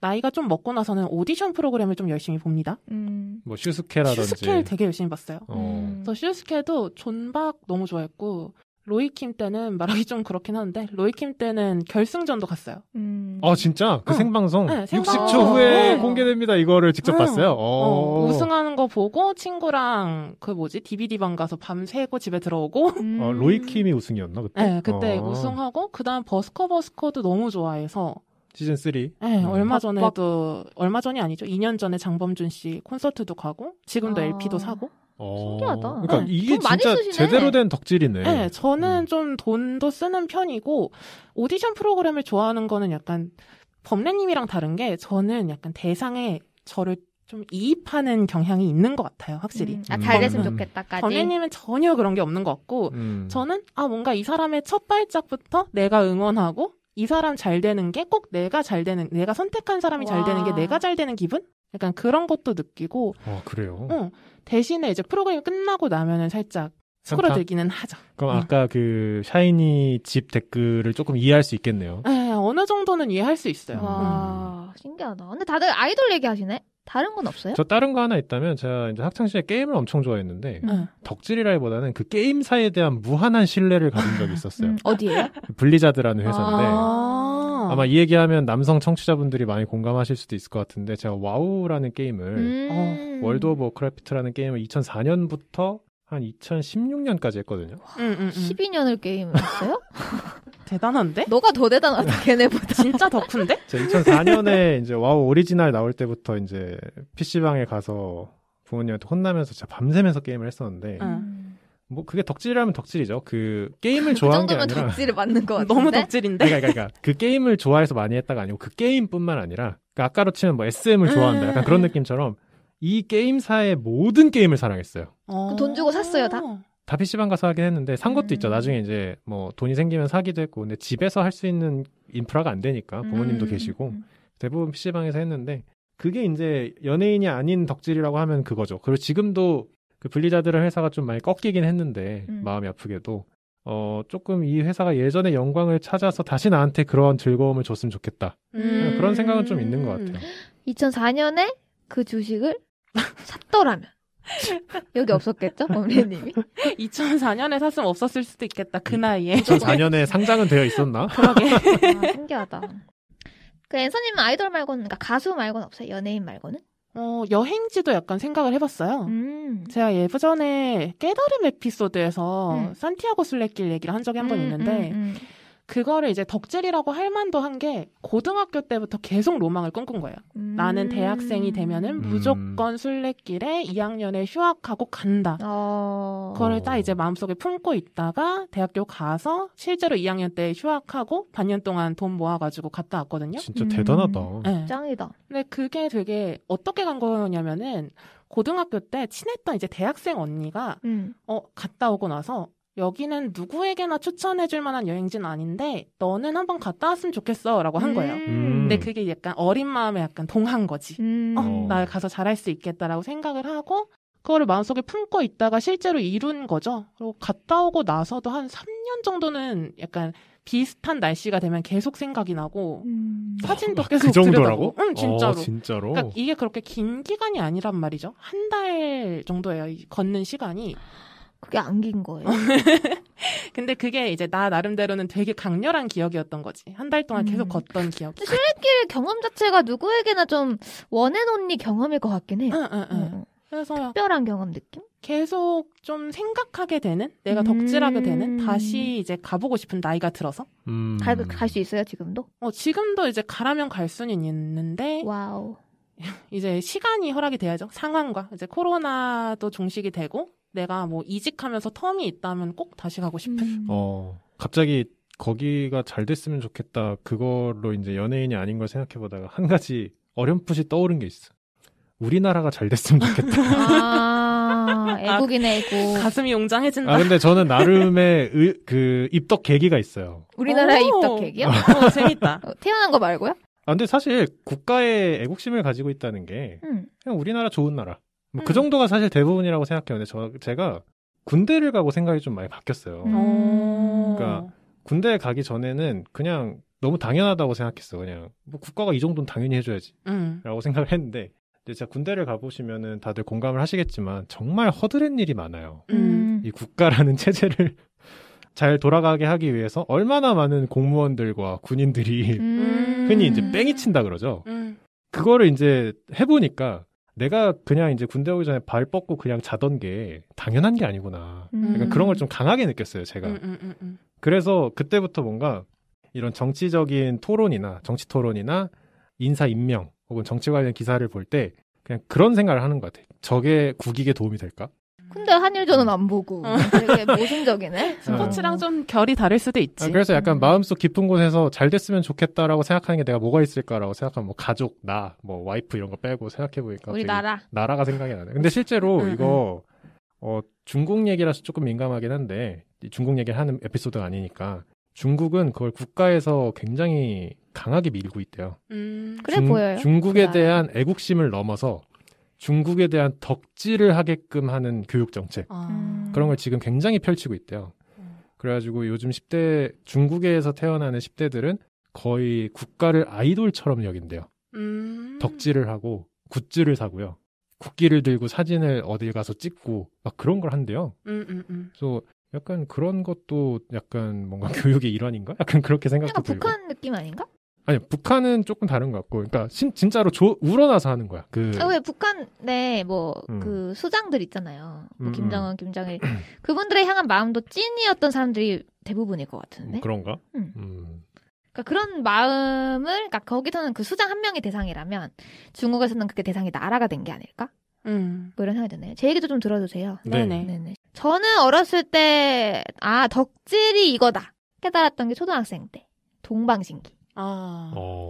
나이가 좀 먹고 나서는 오디션 프로그램을 좀 열심히 봅니다. 음. 뭐 슈스케라든지. 슈스케를 되게 열심히 봤어요. 어. 그 슈스케도 존박 너무 좋아했고 로이킴 때는 말하기 좀 그렇긴 한데 로이킴 때는 결승전도 갔어요. 음. 아 진짜 그 어. 생방송 네, 생방... 60초 후에 네. 공개됩니다. 이거를 직접 네. 봤어요. 어. 어. 우승하는 거 보고 친구랑 그 뭐지 DVD 방 가서 밤새고 집에 들어오고. 음. 아, 로이킴이 우승이었나 그때? 네 그때 아. 우승하고 그다음 버스커 버스커도 너무 좋아해서 시즌 3. 네, 얼마 전에도 얼마 전이 아니죠. 2년 전에 장범준 씨 콘서트도 가고 지금도 아... LP도 사고. 어... 신기하다. 그러니까 네. 이게 진짜 제대로 된 덕질이네. 네, 저는 음. 좀 돈도 쓰는 편이고 오디션 프로그램을 좋아하는 거는 약간 범래님이랑 다른 게 저는 약간 대상에 저를 좀 이입하는 경향이 있는 것 같아요, 확실히. 음. 아, 음. 잘 됐으면 음. 좋겠다까지. 범래님은 전혀 그런 게 없는 것 같고, 음. 저는, 아, 뭔가 이 사람의 첫 발짝부터 내가 응원하고, 이 사람 잘 되는 게 꼭 내가 잘 되는 내가 선택한 사람이 와. 잘 되는 게 내가 잘 되는 기분? 약간 그런 것도 느끼고. 어 그래요. 응. 어, 대신에 이제 프로그램이 끝나고 나면은 살짝 스크어들기는 하죠. 그럼 응. 네. 아까 그 샤이니 집 댓글을 조금 이해할 수 있겠네요. 에, 네, 어느 정도는 이해할 수 있어요. 와 음. 신기하다. 근데 다들 아이돌 얘기하시네. 다른 건 없어요? 저 다른 거 하나 있다면 제가 이제 학창 시절 게임을 엄청 좋아했는데 응. 네. 덕질이라기보다는 그 게임사에 대한 무한한 신뢰를 가진 적이 있었어요. 음, 어디에요? 블리자드라는 회사인데 아~ 마이 얘기하면 남성 청취자분들이 많이 공감하실 수도 있을 것 같은데 제가 와우라는 게임을 음~ 월드 오브 워크래프트라는 게임을 2004년부터 한 2016년까지 했거든요. 와, 음, 12년을 음, 게임을 했어요? <laughs> 대단한데? 너가 더 대단하다 걔네보다. 진짜 덕후데 2004년에 <laughs> 이제 와우 오리지널 나올 때부터 이제 PC방에 가서 부모님한테 혼나면서 진짜 밤새면서 게임을 했었는데 음. 뭐 그게 덕질이라면 덕질이죠. 그 게임을 그 좋아하는 게 아니라 덕질을 맞는 거 <laughs> 같은데? 너무 덕질인데. 그러니까, 그러니까, 그 게임을 좋아해서 많이 했다가 아니고 그 게임뿐만 아니라 그러니까 아까로 치면 뭐 SM을 좋아한다 약간 그런 음. 느낌처럼 이 게임사의 모든 게임을 사랑했어요. 어... 돈 주고 샀어요 다? 다피 c 방 가서 하긴 했는데 산 것도 음. 있죠. 나중에 이제 뭐 돈이 생기면 사기도 했고 근데 집에서 할 수 있는 인프라가 안 되니까 부모님도 음. 계시고 음. 대부분 PC방에서 했는데 그게 이제 연예인이 아닌 덕질이라고 하면 그거죠. 그리고 지금도 그 분리자들의 회사가 좀 많이 꺾이긴 했는데 음. 마음이 아프게도 어 조금 이 회사가 예전의 영광을 찾아서 다시 나한테 그런 즐거움을 줬으면 좋겠다. 음. 그런 생각은 좀 있는 것 같아요. 2004년에 그 주식을 <laughs> 샀더라면 여기 없었겠죠? 범리님이? 2004년에 <laughs> 샀으면 없었을 수도 있겠다. 그 나이에. 2004년에 상장은 되어 있었나? <laughs> 그러게. 아, 신기하다. 그 앤서님은 아이돌 말고는, 그러니까 가수 말고는 없어요? 연예인 말고는? 어, 여행지도 약간 생각을 해봤어요. 음. 제가 예전에 깨달음 에피소드에서 음. 산티아고 순례길 얘기를 한 적이 한번 음, 있는데, 음, 음. 그거를 이제 덕질이라고 할 만도 한 게 고등학교 때부터 계속 로망을 꿈꾼 거예요. 음. 나는 대학생이 되면은 음. 무조건 순례길에 2학년에 휴학하고 간다. 어. 그거를 딱 이제 마음속에 품고 있다가 대학교 가서 실제로 2학년 때 휴학하고 반년 동안 돈 모아가지고 갔다 왔거든요. 진짜 음. 대단하다. 네. 네. 짱이다. 근데 그게 되게 어떻게 간 거냐면은 고등학교 때 친했던 이제 대학생 언니가 음. 어 갔다 오고 나서 여기는 누구에게나 추천해줄 만한 여행지는 아닌데 너는 한번 갔다 왔으면 좋겠어라고 한 거예요. 음. 근데 그게 약간 어린 마음에 약간 동한 거지. 음. 어, 나 어. 가서 잘할 수 있겠다라고 생각을 하고 그거를 마음속에 품고 있다가 실제로 이룬 거죠. 그리고 갔다 오고 나서도 한 3년 정도는 약간 비슷한 날씨가 되면 계속 생각이 나고 음. 사진도 아, 계속 그 정도라고? 응, 아, 진짜로. 어, 진짜로. 그러니까 이게 그렇게 긴 기간이 아니란 말이죠. 한 달 정도예요. 걷는 시간이. 그게 안 긴 거예요. <laughs> 근데 그게 이제 나 나름대로는 되게 강렬한 기억이었던 거지. 한 달 동안 계속 음. 걷던 기억. 실길 경험 자체가 누구에게나 좀 원앤온리 경험일 것 같긴 해요. 응, 응, 응. 어, 어. 그래서 특별한 경험 느낌? 계속 좀 생각하게 되는, 내가 덕질하게 되는, 음. 다시 이제 가보고 싶은 나이가 들어서. 음. 갈수 있어요 지금도? 어 지금도 이제 가라면 갈 수는 있는데. 와우. <laughs> 이제 시간이 허락이 돼야죠. 상황과 이제 코로나도 종식이 되고 내가 뭐 이직하면서 텀이 있다면 꼭 다시 가고 싶은. 음. 어, 갑자기 거기가 잘 됐으면 좋겠다. 그걸로 이제 연예인이 아닌 걸 생각해 보다가 한 가지 어렴풋이 떠오른 게 있어. 우리나라가 잘 됐으면 좋겠다. 아, <laughs> 아 애국이네, 애국. 가슴이 용장해진다. 아, 근데 저는 나름의 의, 그 입덕 계기가 있어요. 우리나라의 입덕 계기요? 어, 재밌다. 어, 태어난 거 말고요? 아, 근데 사실 국가의 애국심을 가지고 있다는 게 음. 그냥 우리나라 좋은 나라. 뭐 그 음. 그 정도가 사실 대부분이라고 생각해요. 근데 저 제가 군대를 가고 생각이 좀 많이 바뀌었어요. 음. 그러니까 군대 에 가기 전에는 그냥 너무 당연하다고 생각했어. 그냥 뭐 국가가 이 정도는 당연히 해줘야지라고 음. 생각을 했는데 이제 제가 군대를 가보시면은 다들 공감을 하시겠지만 정말 허드렛 일이 많아요. 음. 이 국가라는 <laughs> 체제를 잘 돌아가게 하기 위해서 얼마나 많은 공무원들과 군인들이 음~ 흔히 이제 뺑이 친다 그러죠. 음. 그거를 이제 해보니까 내가 그냥 이제 군대 오기 전에 발 뻗고 그냥 자던 게 당연한 게 아니구나. 그러니까 그런 걸좀 음. 강하게 느꼈어요, 제가. 음, 음, 음, 그래서 그때부터 뭔가 이런 정치적인 토론이나 정치 토론이나 인사 임명 혹은 정치 관련 기사를 볼 때 그냥 그런 생각을 하는 것 같아요. 저게 국익에 도움이 될까? 근데 한일전은 안 보고 어. 되게 모순적이네. <laughs> 스포츠랑 음. 좀 결이 다를 수도 있지. 아, 그래서 약간 음. 마음속 깊은 곳에서 잘 됐으면 좋겠다라고 생각하는 게 내가 뭐가 있을까라고 생각하면 뭐 가족, 나, 뭐 와이프 이런 거 빼고 생각해 보니까 우리 나라 나라가 생각이 나네. 근데 실제로 음, 음, 이거 어, 중국 얘기라서 조금 민감하긴 한데 중국 얘기를 하는 에피소드가 아니니까 중국은 그걸 국가에서 굉장히 강하게 밀고 있대요. 음, 그래 중, 보여요. 중국에 그 대한 애국심을 넘어서 중국에 대한 덕질을 하게끔 하는 교육 정책 아. 음. 그런 걸 지금 굉장히 펼치고 있대요. 그래가지고 요즘 10대 중국에서 태어나는 10대들은 거의 국가를 아이돌처럼 여긴대요. 음. 덕질을 하고 굿즈를 사고요. 국기를 들고 사진을 어딜 가서 찍고 막 그런 걸 한대요. 음, 음, 음. 그래서 약간 그런 것도 약간 뭔가 <laughs> 교육의 일환인가? 약간 그렇게 생각도 약간 북한 느낌 아닌가? 아니 북한은 조금 다른 것 같고, 그러니까 신, 진짜로 조, 우러나서 하는 거야. 그 아, 왜 북한 내 뭐그 음. 그 수장들 있잖아요. 뭐 음, 음. 김정은, 김정일 그분들의 향한 마음도 찐이었던 사람들이 대부분일 것 같은데. 음, 그런가? 음. 음. 그러니까 그런 마음을, 그러니까 거기서는 그 수장 한 명이 대상이라면 중국에서는 그게 대상이 나라가 된 게 아닐까? 음. 뭐 이런 생각이 드네요. 제 얘기도 좀 들어주세요. 네. 네네. 네네. 저는 어렸을 때, 아, 덕질이 이거다. 깨달았던 게 초등학생 때. 동방신기. 아. 어.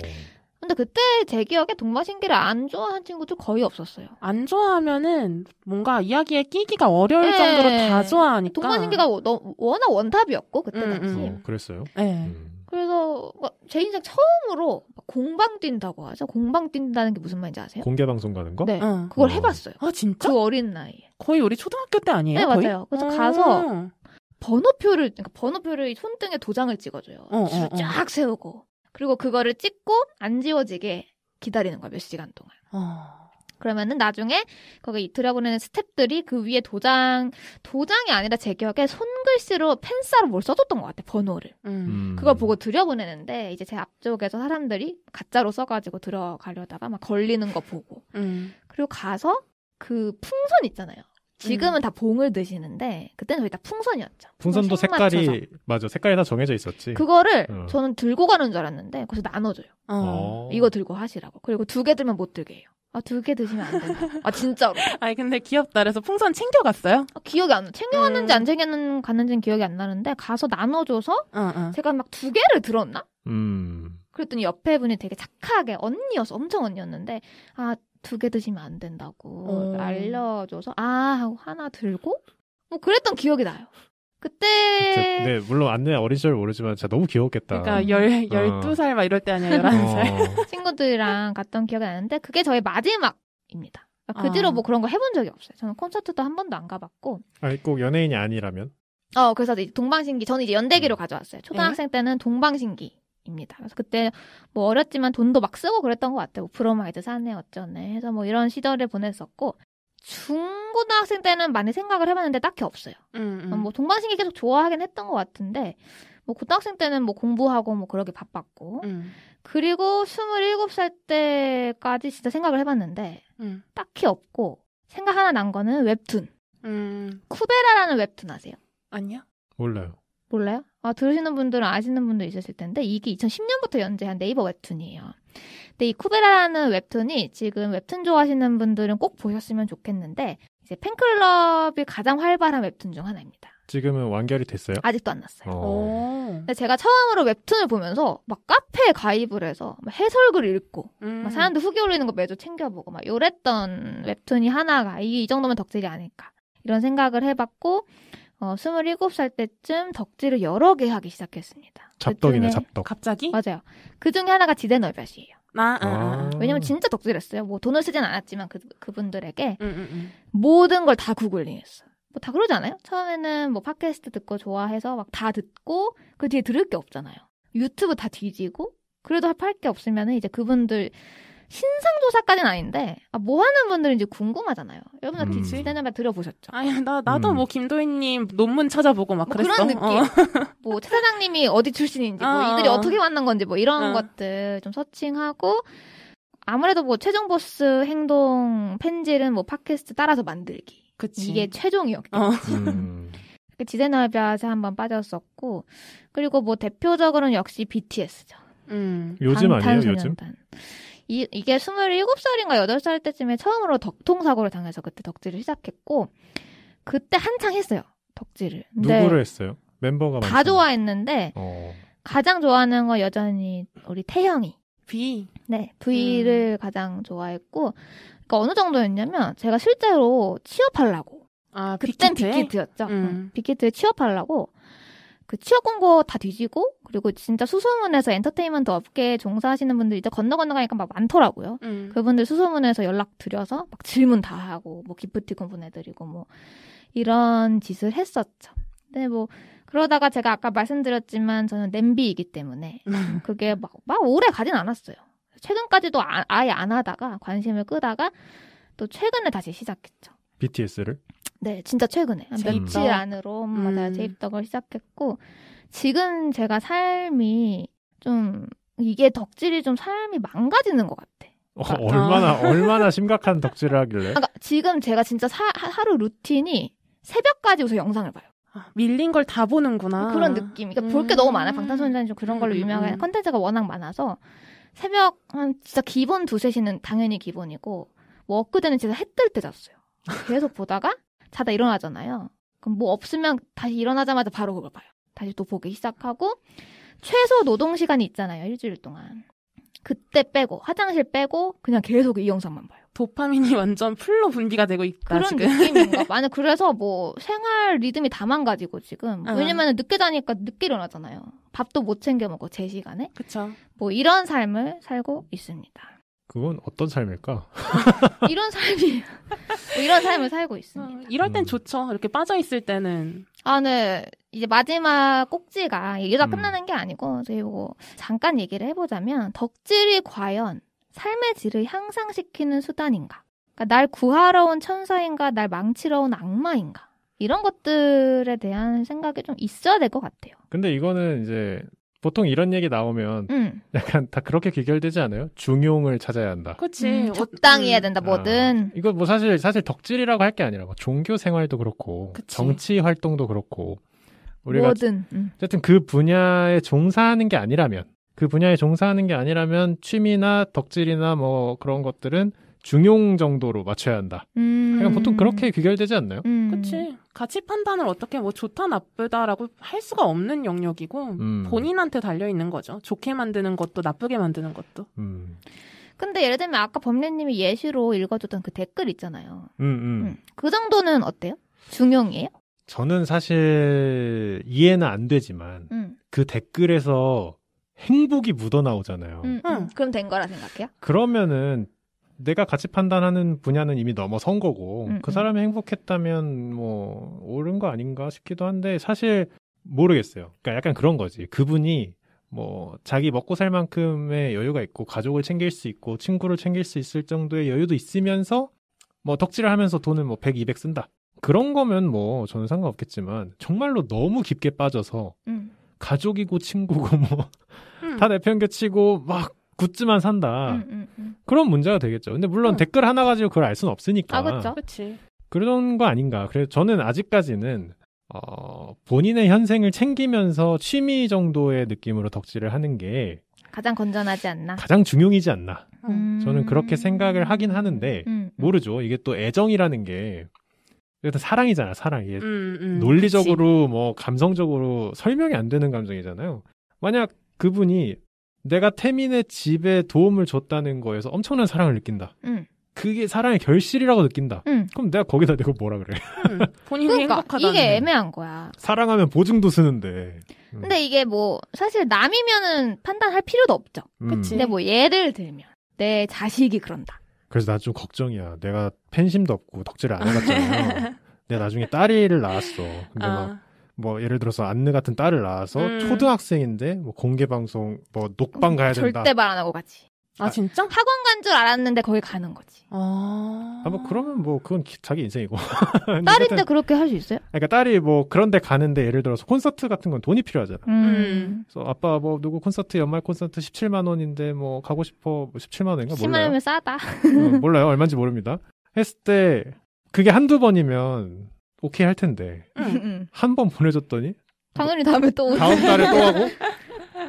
근데 그때 제 기억에 동방신기를 안 좋아한 친구도 거의 없었어요. 안 좋아하면은 뭔가 이야기에 끼기가 어려울 네. 정도로 다 좋아하니까. 동방신기가 워낙 원탑이었고 그때 음, 음. 당시. 음. 어, 그랬어요. 네. 음. 그래서 제 인생 처음으로 공방 뛴다고 하죠. 공방 뛴다는 게 무슨 말인지 아세요? 공개 방송 가는 거? 네. 어. 그걸 어. 해봤어요. 아 진짜? 그 어린 나이에. 거의 우리 초등학교 때 아니에요? 네 거의? 맞아요. 그래서 어. 가서 번호표를 그러니까 번호표를 손등에 도장을 찍어줘요. 어, 어 줄쫙 어. 세우고. 그리고 그거를 찍고 안 지워지게 기다리는 거야 몇 시간 동안. 어... 그러면은 나중에 거기 이틀여 보내는 스탭들이 그 위에 도장 도장이 아니라 제 기억에 손글씨로 펜사로 뭘 써줬던 것 같아 번호를 음. 음. 그걸 보고 들여보내는데 이제 제 앞쪽에서 사람들이 가짜로 써가지고 들어가려다가 막 걸리는 거 보고 음. 그리고 가서 그 풍선 있잖아요 지금은 음. 다 봉을 드시는데 그때는 저희 다 풍선이었죠. 풍선도 색깔이 맞춰서. 맞아 색깔이 다 정해져 있었지. 그거를 어. 저는 들고 가는 줄 알았는데 거기서 나눠줘요. 어. 어. 이거 들고 하시라고. 그리고 두 개 들면 못 들게 해요. 아두 개 드시면 안 된다. 아 진짜로. <laughs> 아니 근데 귀엽다. 그래서 풍선 챙겨갔어요? 아, 기억이 안 나. 챙겨갔는지 음. 안 챙겨갔는지는 기억이 안 나는데 가서 나눠줘서 어, 어. 제가 막 두 개를 들었나? 음. 그랬더니 옆에 분이 되게 착하게 언니였어 엄청 언니였는데 아 두개 드시면 안 된다고 어. 알려줘서 아 하고 하나 들고 뭐 그랬던 기억이 나요. 그때 네 물론 안내 어린 시절 모르지만 진짜 너무 귀엽겠다. 그러니까 열 어. 열두 살막 이럴 때 아니야 열한 어. 살 <laughs> 친구들이랑 갔던 기억이 나는데 그게 저의 마지막입니다. 그러니까 그 뒤로 아. 뭐 그런 거 해본 적이 없어요. 저는 콘서트도 한 번도 안 가봤고. 아니 꼭 연예인이 아니라면? 어 그래서 동방신기 저는 이제 연대기로 음. 가져왔어요. 예. 초등학생 에? 때는 동방신기 입니다. 그래서 그때 뭐 어렸지만 돈도 막 쓰고 그랬던 것 같아요. 뭐 브로마이드 사네 어쩌네 해서 뭐 이런 시절을 보냈었고 중고등학생 때는 많이 생각을 해봤는데 딱히 없어요. 음, 음. 뭐 동방신기 계속 좋아하긴 했던 것 같은데 뭐 고등학생 때는 뭐 공부하고 뭐 그러게 바빴고 음. 그리고 27살 때까지 진짜 생각을 해봤는데 음. 딱히 없고 생각 하나 난 거는 웹툰. 음. 쿠베라라는 웹툰 아세요? 아니요. 몰라요. 몰라요? 아, 들으시는 분들은 아시는 분도 있으실 텐데 이게 2010년부터 연재한 네이버 웹툰이에요. 근데 이 쿠베라라는 웹툰이 지금 웹툰 좋아하시는 분들은 꼭 보셨으면 좋겠는데 이제 팬클럽이 가장 활발한 웹툰 중 하나입니다. 지금은 완결이 됐어요? 아직도 안 났어요. 어. 오. 근데 제가 처음으로 웹툰을 보면서 막 카페에 가입을 해서 해설글 읽고 음. 사람들 후기 올리는 거 매주 챙겨보고 막 요랬던 웹툰이 하나가 이, 이 정도면 덕질이 아닐까 이런 생각을 해봤고 어, 27살 때쯤 덕질을 여러 개 하기 시작했습니다. 그 잡덕이네, 그 잡덕. 갑자기? 맞아요. 그 중에 하나가 지대널벳이에요. 아, 아, 아, 아. 왜냐면 진짜 덕질했어요. 뭐 돈을 쓰진 않았지만 그, 그분들에게 음, 음, 음. 모든 걸 다 구글링했어요. 뭐 다 그러지 않아요? 처음에는 뭐 팟캐스트 듣고 좋아해서 막 다 듣고 그 뒤에 들을 게 없잖아요. 유튜브 다 뒤지고 그래도 할 게 없으면 이제 그분들 신상조사까지는 아닌데 아, 뭐 하는 분들인지 궁금하잖아요. 여러분들 음. 디지털 들어보셨죠? 아니 나 나도 음. 뭐 김도희님 논문 찾아보고 막뭐 그랬어. 그런 느낌. 어. <laughs> 뭐 사장님이 어디 출신인지 뭐 어, 어. 이들이 어떻게 만난 건지 뭐 이런 어. 것들 좀 서칭하고 아무래도 뭐 최종 보스 행동 펜질은 뭐 팟캐스트 따라서 만들기. 그치. 이게 최종이었겠지. 어. 음. 그 지대나비아에 한 번 빠졌었고 그리고 뭐 대표적으로는 역시 BTS죠. 음. 요즘 아니에요 요즘? 이, 이게 27살인가 8살 때쯤에 처음으로 덕통사고를 당해서 그때 덕질을 시작했고, 그때 한창 했어요. 덕질을. 누구를 했어요? 멤버가 다 많잖아. 좋아했는데, 어. 가장 좋아하는 건 여전히 우리 태형이. V. 네, V를 음. 가장 좋아했고, 그니까 어느 정도였냐면, 제가 실제로 취업하려고. 아, 그땐 빅히트 빅히트였죠. 음. 음. 빅히트에 취업하려고 그 취업 공고 다 뒤지고 그리고 진짜 수소문에서 엔터테인먼트 업계에 종사하시는 분들 이제 건너 건너 가니까 막 많더라고요. 음. 그분들 수소문에서 연락 드려서 막 질문 다 하고 뭐 기프티콘 보내드리고 뭐 이런 짓을 했었죠. 근데 뭐 그러다가 제가 아까 말씀드렸지만 저는 냄비이기 때문에 음. 그게 막, 막 오래 가진 않았어요. 최근까지도 아, 아예 안 하다가 관심을 끄다가 또 최근에 다시 시작했죠. BTS를? 네, 진짜 최근에 입덕 며칠 음. 안으로 음. 맞아요. 제입덕을 시작했고 지금 제가 삶이 좀 이게 덕질이 좀 삶이 망가지는 것 같아. 어, 그러니까. 얼마나 어. 얼마나 심각한 <laughs> 덕질을 하길래? 그러니까 지금 제가 진짜 사, 하루 루틴이 새벽까지 우선 영상을 봐요. 아, 밀린 걸 다 보는구나. 뭐 그런 느낌. 그러니까 음. 볼게 너무 많아요. 방탄소년단이 좀 그런 걸로 음, 음, 유명한 음. 컨텐츠가 워낙 많아서 새벽 한 진짜 기본 두세 시는 당연히 기본이고 워크대는 뭐 진짜 해뜰때 잤어요. 계속 보다가 자다 일어나잖아요. 그럼 뭐 없으면 다시 일어나자마자 바로 그걸 봐요. 다시 또 보기 시작하고 최소 노동 시간이 있잖아요. 일주일 동안. 그때 빼고 화장실 빼고 그냥 계속 이 영상만 봐요. 도파민이 <laughs> 완전 풀로 분비가 되고 있다 그런 지금. 느낌인가 봐. 아 그래서 뭐 생활 리듬이 다 망가지고 지금. 어. 왜냐면 늦게 자니까 늦게 일어나잖아요. 밥도 못 챙겨 먹고 제 시간에. 그렇뭐 이런 삶을 살고 있습니다. 그건 어떤 삶일까? <laughs> 이런 삶이 뭐 이런 삶을 살고 있습니다. 어, 이럴 땐 음. 좋죠. 이렇게 빠져 있을 때는 아, 네. 이제 마지막 꼭지가 얘기가 음. 끝나는 게 아니고 저희 뭐 잠깐 얘기를 해보자면 덕질이 과연 삶의 질을 향상시키는 수단인가? 그러니까 날 구하러 온 천사인가, 날 망치러 온 악마인가? 이런 것들에 대한 생각이 좀 있어야 될 것 같아요. 근데 이거는 이제 보통 이런 얘기 나오면 음. 약간 다 그렇게 귀결되지 않아요? 중용을 찾아야 한다. 그렇지. 음, 적당 해야 된다 아, 뭐든. 아, 이거 뭐 사실 사실 덕질이라고 할 게 아니라 뭐 종교 생활도 그렇고 그치. 정치 활동도 그렇고 우리가 뭐든 음. 어쨌든 그 분야에 종사하는 게 아니라면 그 분야에 종사하는 게 아니라면 취미나 덕질이나 뭐 그런 것들은 중용 정도로 맞춰야 한다. 음. 그냥 보통 그렇게 귀결되지 않나요? 음. 그렇지. 가치 판단을 어떻게 뭐 좋다 나쁘다라고 할 수가 없는 영역이고 음. 본인한테 달려 있는 거죠. 좋게 만드는 것도 나쁘게 만드는 것도. 음. 근데 예를 들면 아까 범례님이 예시로 읽어줬던 그 댓글 있잖아요. 음, 음. 음. 그 정도는 어때요? 중용이에요? 저는 사실 이해는 안 되지만 음. 그 댓글에서 행복이 묻어나오잖아요. 음, 그럼 된 거라 생각해요? 그러면은 내가 같이 판단하는 분야는 이미 넘어선 거고 음, 그 음. 사람이 행복했다면 뭐 옳은 거 아닌가 싶기도 한데 사실 모르겠어요. 그러니까 약간 그런 거지. 그분이 뭐 자기 먹고 살 만큼의 여유가 있고 가족을 챙길 수 있고 친구를 챙길 수 있을 정도의 여유도 있으면서 뭐 덕질을 하면서 돈을 뭐 100, 200 쓴다. 그런 거면 뭐 저는 상관없겠지만 정말로 너무 깊게 빠져서 음. 가족이고 친구고 뭐다 음. 내팽개치고 막 굿즈만 산다. 음, 음, 음. 그런 문제가 되겠죠. 근데 물론 음. 댓글 하나 가지고 그걸 알 수는 없으니까. 아, 그렇죠. 그렇지. 그런 거 아닌가. 그래서 저는 아직까지는 어, 본인의 현생을 챙기면서 취미 정도의 느낌으로 덕질을 하는 게 가장 건전하지 않나? 가장 중용이지 않나? 음. 저는 그렇게 생각을 하긴 하는데 음, 모르죠. 이게 또 애정이라는 게 일단 사랑이잖아, 사랑. 이게 논리적으로 그치. 뭐 감성적으로 설명이 안 되는 감정이잖아요. 만약 그분이 내가 태민의 집에 도움을 줬다는 거에서 엄청난 사랑을 느낀다. 응. 그게 사랑의 결실이라고 느낀다. 응. 그럼 내가 거기다 내고 뭐라 그래? 응. 본인이 그러니까, 행복하다. 이게 애매한 거야. 사랑하면 보증도 쓰는데. 응. 근데 이게 뭐 사실 남이면은 판단할 필요도 없죠. 음. 그치? 근데 뭐 예를 들면 내 자식이 그런다. 그래서 난좀 걱정이야. 내가 팬심도 없고 덕질을 안해봤잖아 <laughs> 내가 나중에 딸이를 낳았어. 근데 아. 막뭐 예를 들어서 안느 같은 딸을 낳아서 음. 초등학생인데 뭐 공개 방송 뭐 녹방 가야 음, 된다. 절대 말 안 하고 가지. 아, 아 진짜? 학원 간 줄 알았는데 거기 가는 거지. 아. 아뭐 그러면 뭐 그건 기, 자기 인생이고. <laughs> 딸이 때 그렇게 할 수 있어요? 그러니까 딸이 뭐 그런데 가는데 예를 들어서 콘서트 같은 건 돈이 필요하잖아. 음. 음. 그래서 아빠 뭐 누구 콘서트 연말 콘서트 17만 원인데 뭐 가고 싶어 17만 뭐 원인가 10만 몰라요. 10만 원이면 싸다. 어, 몰라요 얼마인지 모릅니다. 했을 때 그게 한두 번이면 오케이 할 텐데 한 번 보내줬더니 당연히 다음에 또 다음 달에 또 하고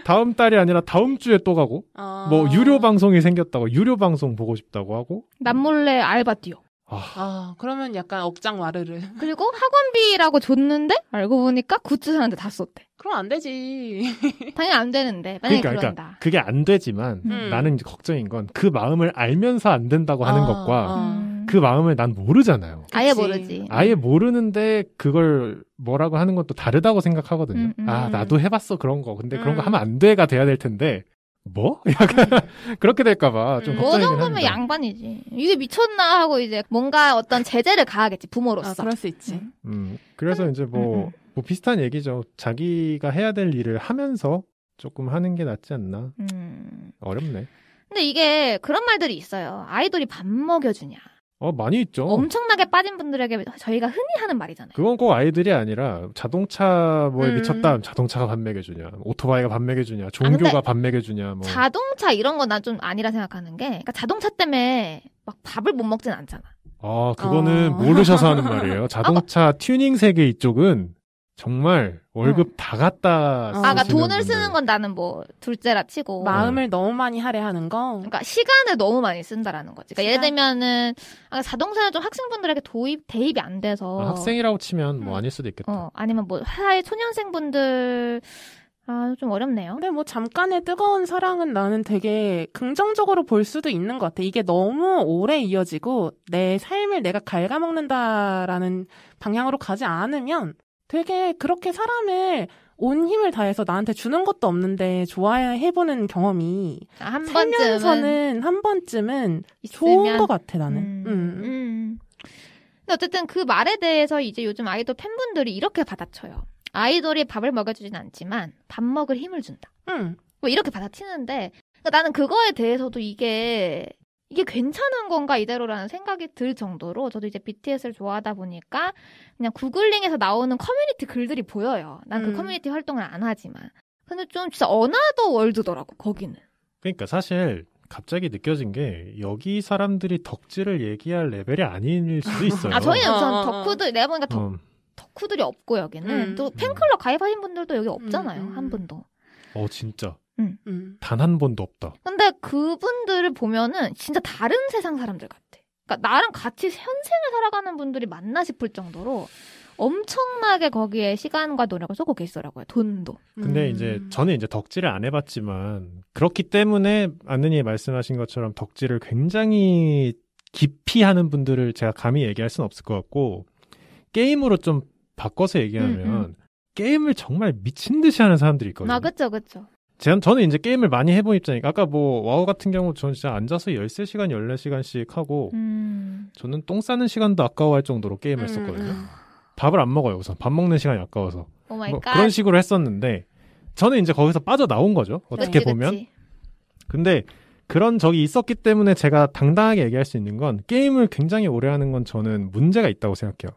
다음 달이 아니라 다음 주에 또 가고 아... 뭐 유료 방송이 생겼다고 유료 방송 보고 싶다고 하고 남몰래 알바 뛰어. 아... 아... 그러면 약간 억장 와르르. 그리고 학원비라고 줬는데 알고 보니까 굿즈 사는데 다 썼대. 그럼 안 되지. <laughs> 당연히 안 되는데 만약에 그러니까, 그러니까 그런다. 그러니까 그게 안 되지만 음. 나는 걱정인 건 그 마음을 알면서 안 된다고 하는 아... 것과. 아. 그 마음을 난 모르잖아요. 아예 모르지. 아예 음. 모르는데 그걸 뭐라고 하는 것도 다르다고 생각하거든요. 음, 음. 아, 나도 해봤어, 그런 거. 근데 그런 거 음. 하면 안 돼가 돼야 될 텐데. 뭐? <laughs> 약간 음. 그렇게 될까봐 좀 음. 걱정이긴 뭐 정도면 양반이지. 이게 미쳤나 하고 이제 뭔가 어떤 제재를 가하겠지 부모로서. 아, 그럴 수 있지. 음, 그래서 음. 이제 뭐, 뭐 비슷한 얘기죠. 자기가 해야 될 일을 하면서 조금 하는 게 낫지 않나. 음. 어렵네. 근데 이게 그런 말들이 있어요. 아이돌이 밥 먹여주냐. 어, 많이 있죠. 엄청나게 빠진 분들에게 저희가 흔히 하는 말이잖아요. 그건 꼭 아이들이 아니라 자동차 뭐에 음. 미쳤다 자동차가 반맥해주냐, 오토바이가 반맥해주냐, 아, 종교가 아, 반맥해주냐. 뭐. 자동차 이런 건난좀 아니라 생각하는 게, 그러니까 자동차 때문에 막 밥을 못 먹진 않잖아. 아, 그거는 어... 모르셔서 하는 말이에요. <laughs> 자동차 튜닝 세계 이쪽은 정말 월급 어. 다 갔다. 어. 아, 그러니까 돈을 분들. 쓰는 건 나는 뭐 둘째라 치고 마음을 네. 너무 많이 할애하는 거. 그러니까 시간을 너무 많이 쓴다라는 거지. 그러니까 예를 들면은 아, 자동차는 좀 학생분들에게 도입 대입이 안 돼서 아, 학생이라고 치면 뭐 음. 아닐 수도 있겠다. 어, 아니면 뭐 회사의 초년생분들 아, 좀 어렵네요. 근데 뭐 잠깐의 뜨거운 사랑은 나는 되게 긍정적으로 볼 수도 있는 것 같아. 이게 너무 오래 이어지고 내 삶을 내가 갉아먹는다라는 방향으로 가지 않으면 되게 그렇게 사람을 온 힘을 다해서 나한테 주는 것도 없는데 좋아 해보는 경험이 아, 한 살면서는 한 번쯤은 있으면? 좋은 것 같아 나는. 음. 음. 음. 근데 어쨌든 그 말에 대해서 이제 요즘 아이돌 팬분들이 이렇게 받아쳐요. 아이돌이 밥을 먹여주진 않지만 밥 먹을 힘을 준다. 음. 뭐 이렇게 받아치는데 그러니까 나는 그거에 대해서도 이게 이게 괜찮은 건가 이대로라는 생각이 들 정도로 저도 이제 BTS를 좋아하다 보니까 그냥 구글링에서 나오는 커뮤니티 글들이 보여요. 난그 음. 커뮤니티 활동을 안 하지만. 근데 좀 진짜 어나더 월드더라고 거기는. 그러니까 사실 갑자기 느껴진 게 여기 사람들이 덕질을 얘기할 레벨이 아닐 수도 <laughs> 있어요. 아 저희는 전 어, 어, 어. 덕후들 내가 보니까 덕, 음. 덕후들이 없고 여기는 음. 또 음. 팬클럽 가입하신 분들도 여기 없잖아요 음, 음. 한 분도. 어 진짜. 음. 음. 단한 번도 없다. 근데 그분들을 보면은 진짜 다른 세상 사람들 같아. 그러니까 나랑 같이 현생을 살아가는 분들이 맞나 싶을 정도로 엄청나게 거기에 시간과 노력을 쏟고 계시더라고요. 돈도. 근데 음. 이제 저는 이제 덕질을 안 해봤지만 그렇기 때문에 아느니 말씀하신 것처럼 덕질을 굉장히 깊이 하는 분들을 제가 감히 얘기할 수는 없을 것 같고 게임으로 좀 바꿔서 얘기하면 음, 음. 게임을 정말 미친 듯이 하는 사람들이 있거든요. 아, 그쵸, 그쵸. 전, 저는 이제 게임을 많이 해본 입장이니까 아까 뭐 와우 같은 경우 저는 진짜 앉아서 13시간, 14시간씩 하고 음. 저는 똥 싸는 시간도 아까워할 정도로 게임을 음. 했었거든요. 밥을 안 먹어요, 우선. 밥 먹는 시간이 아까워서. 뭐 그런 식으로 했었는데 저는 이제 거기서 빠져나온 거죠. 어떻게 그치, 보면. 그치. 근데 그런 적이 있었기 때문에 제가 당당하게 얘기할 수 있는 건 게임을 굉장히 오래 하는 건 저는 문제가 있다고 생각해요.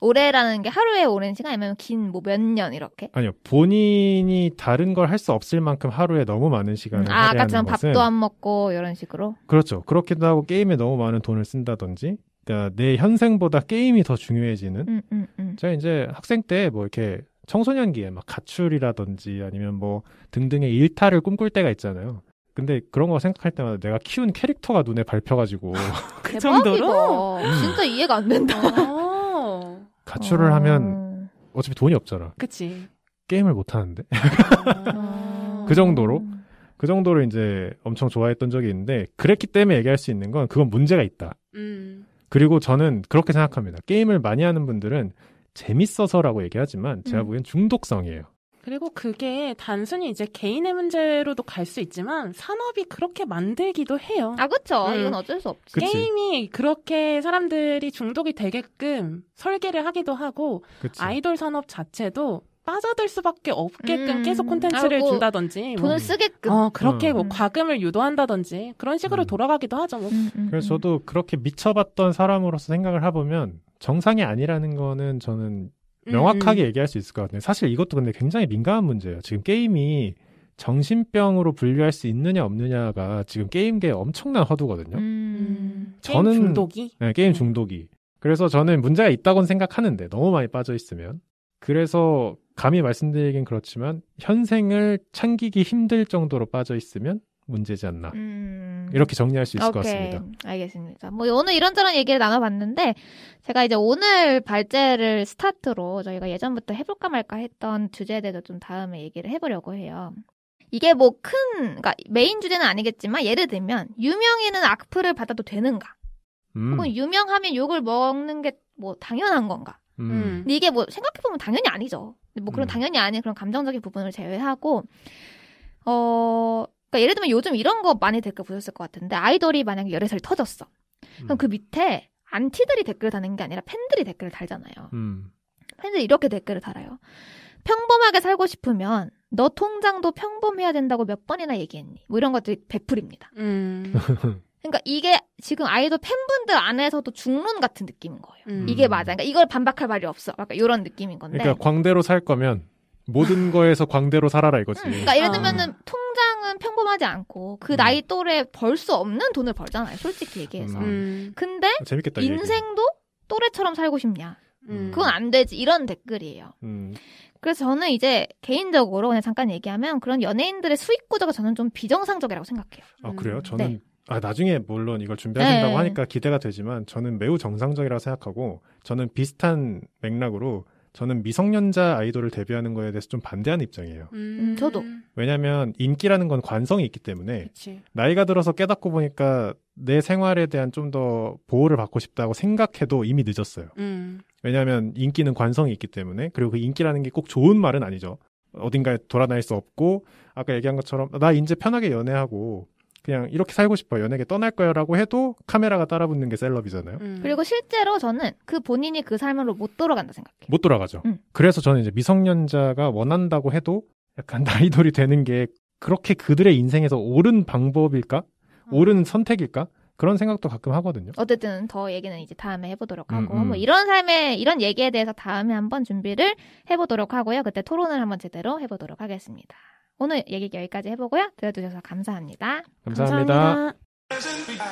올해라는 게 하루에 오랜 시간 아니면 긴 뭐 몇 년 이렇게? 아니요. 본인이 다른 걸 할 수 없을 만큼 하루에 너무 많은 시간을 음, 아, 할애하는 것은 밥도 안 먹고 이런 식으로. 그렇죠. 그렇기도 하고 게임에 너무 많은 돈을 쓴다든지 그러니까 내 현생보다 게임이 더 중요해지는. 음, 음, 음. 제가 이제 학생 때 뭐 이렇게 청소년기에 막 가출이라든지 아니면 뭐 등등의 일탈을 꿈꿀 때가 있잖아요. 근데 그런 거 생각할 때마다 내가 키운 캐릭터가 눈에 밟혀가지고 <laughs> 그 정도로 진짜 이해가 안 된다. 아. 가출을 어. 하면 어차피 돈이 없잖아. 그치. 게임을 못 하는데. 어. <laughs> 그 정도로. 그 정도로 이제 엄청 좋아했던 적이 있는데 그랬기 때문에 얘기할 수 있는 건 그건 문제가 있다. 음. 그리고 저는 그렇게 생각합니다. 게임을 많이 하는 분들은 재밌어서라고 얘기하지만 제가 음. 보기엔 중독성이에요. 그리고 그게 단순히 이제 개인의 문제로도 갈 수 있지만 산업이 그렇게 만들기도 해요. 아 그렇죠. 음. 이건 어쩔 수 없지. 그치. 게임이 그렇게 사람들이 중독이 되게끔 설계를 하기도 하고 그치. 아이돌 산업 자체도 빠져들 수밖에 없게끔 음. 계속 콘텐츠를 뭐 준다든지 돈을 뭐. 쓰게끔 어, 그렇게 뭐 음. 뭐 과금을 유도한다든지 그런 식으로 음. 돌아가기도 하죠. 뭐. 음, 음, 음. 그래서 저도 그렇게 미쳐봤던 사람으로서 생각을 해보면 정상이 아니라는 거는 저는 명확하게 음. 얘기할 수 있을 것같네요 사실 이것도 근데 굉장히 민감한 문제예요. 지금 게임이 정신병으로 분류할 수 있느냐 없느냐가 지금 게임계에 엄청난 허두거든요 음. 음. 저는 게임 중독이 네, 게임 음. 중독이 그래서 저는 문제가 있다고는 생각하는데 너무 많이 빠져 있으면 그래서 감히 말씀드리긴 그렇지만 현생을 챙기기 힘들 정도로 빠져 있으면 문제지 않나. 음... 이렇게 정리할 수 있을 오케이. 것 같습니다. 알겠습니다. 뭐 오늘 이런저런 얘기를 나눠봤는데 제가 이제 오늘 발제를 스타트로 저희가 예전부터 해볼까 말까 했던 주제에 대해서 좀 다음에 얘기를 해보려고 해요. 이게 뭐 큰, 그러니까 메인 주제는 아니겠지만 예를 들면 유명인은 악플을 받아도 되는가? 음. 혹은 유명하면 욕을 먹는 게 뭐 당연한 건가? 음. 음. 근데 이게 뭐 생각해보면 당연히 아니죠. 뭐 그런 음. 당연히 아닌 그런 감정적인 부분을 제외하고 어 그러니까 예를 들면 요즘 이런 거 많이 댓글 보셨을 것 같은데 아이돌이 만약에 열애설 터졌어. 그럼 음. 그 밑에 안티들이 댓글 다는 게 아니라 팬들이 댓글을 달잖아요. 음. 팬들이 이렇게 댓글을 달아요. 평범하게 살고 싶으면 너 통장도 평범해야 된다고 몇 번이나 얘기했니? 뭐 이런 것들이 베풀입니다. 음. <laughs> 그러니까 이게 지금 아이돌 팬분들 안에서도 중론 같은 느낌인 거예요. 음. 이게 맞아. 그러니까 이걸 반박할 말이 없어. 약간 이런 느낌인 건데. 그러니까 광대로 살 거면 모든 거에서 광대로 살아라 이거지. 음, 그러니까 예를 아. 들면은 아. 통장 세상은 평범하지 않고 그 음. 나이 또래 벌 수 없는 돈을 벌잖아요. 솔직히 얘기해서. 음. 근데 아, 재밌겠다, 인생도 얘기. 또래처럼 살고 싶냐? 음. 그건 안 되지. 이런 댓글이에요. 음. 그래서 저는 이제 개인적으로 그냥 잠깐 얘기하면 그런 연예인들의 수익 구조가 저는 좀 비정상적이라고 생각해요. 아 그래요? 음. 저는 네. 아 나중에 물론 이걸 준비하신다고 네. 하니까 기대가 되지만 저는 매우 정상적이라고 생각하고 저는 비슷한 맥락으로 저는 미성년자 아이돌을 데뷔하는 거에 대해서 좀 반대하는 입장이에요. 음, 음 저도. 왜냐하면 인기라는 건 관성이 있기 때문에 그치. 나이가 들어서 깨닫고 보니까 내 생활에 대한 좀 더 보호를 받고 싶다고 생각해도 이미 늦었어요. 음. 왜냐하면 인기는 관성이 있기 때문에 그리고 그 인기라는 게 꼭 좋은 말은 아니죠. 어딘가에 돌아다닐 수 없고 아까 얘기한 것처럼 나 이제 편하게 연애하고 그냥 이렇게 살고 싶어요. 연예계 떠날 거야라고 해도 카메라가 따라붙는 게 셀럽이잖아요. 음. 그리고 실제로 저는 그 본인이 그 삶으로 못 돌아간다 생각해요. 못 돌아가죠. 음. 그래서 저는 이제 미성년자가 원한다고 해도 약간 나이돌이 <laughs> 되는 게 그렇게 그들의 인생에서 옳은 방법일까? 음. 옳은 선택일까? 그런 생각도 가끔 하거든요. 어쨌든 더 얘기는 이제 다음에 해보도록 음, 하고 음. 뭐 이런 삶에 이런 얘기에 대해서 다음에 한번 준비를 해보도록 하고요. 그때 토론을 한번 제대로 해보도록 하겠습니다. 오늘 얘기 여기까지 해보고요. 들어주셔서 감사합니다. 감사합니다. 감사합니다.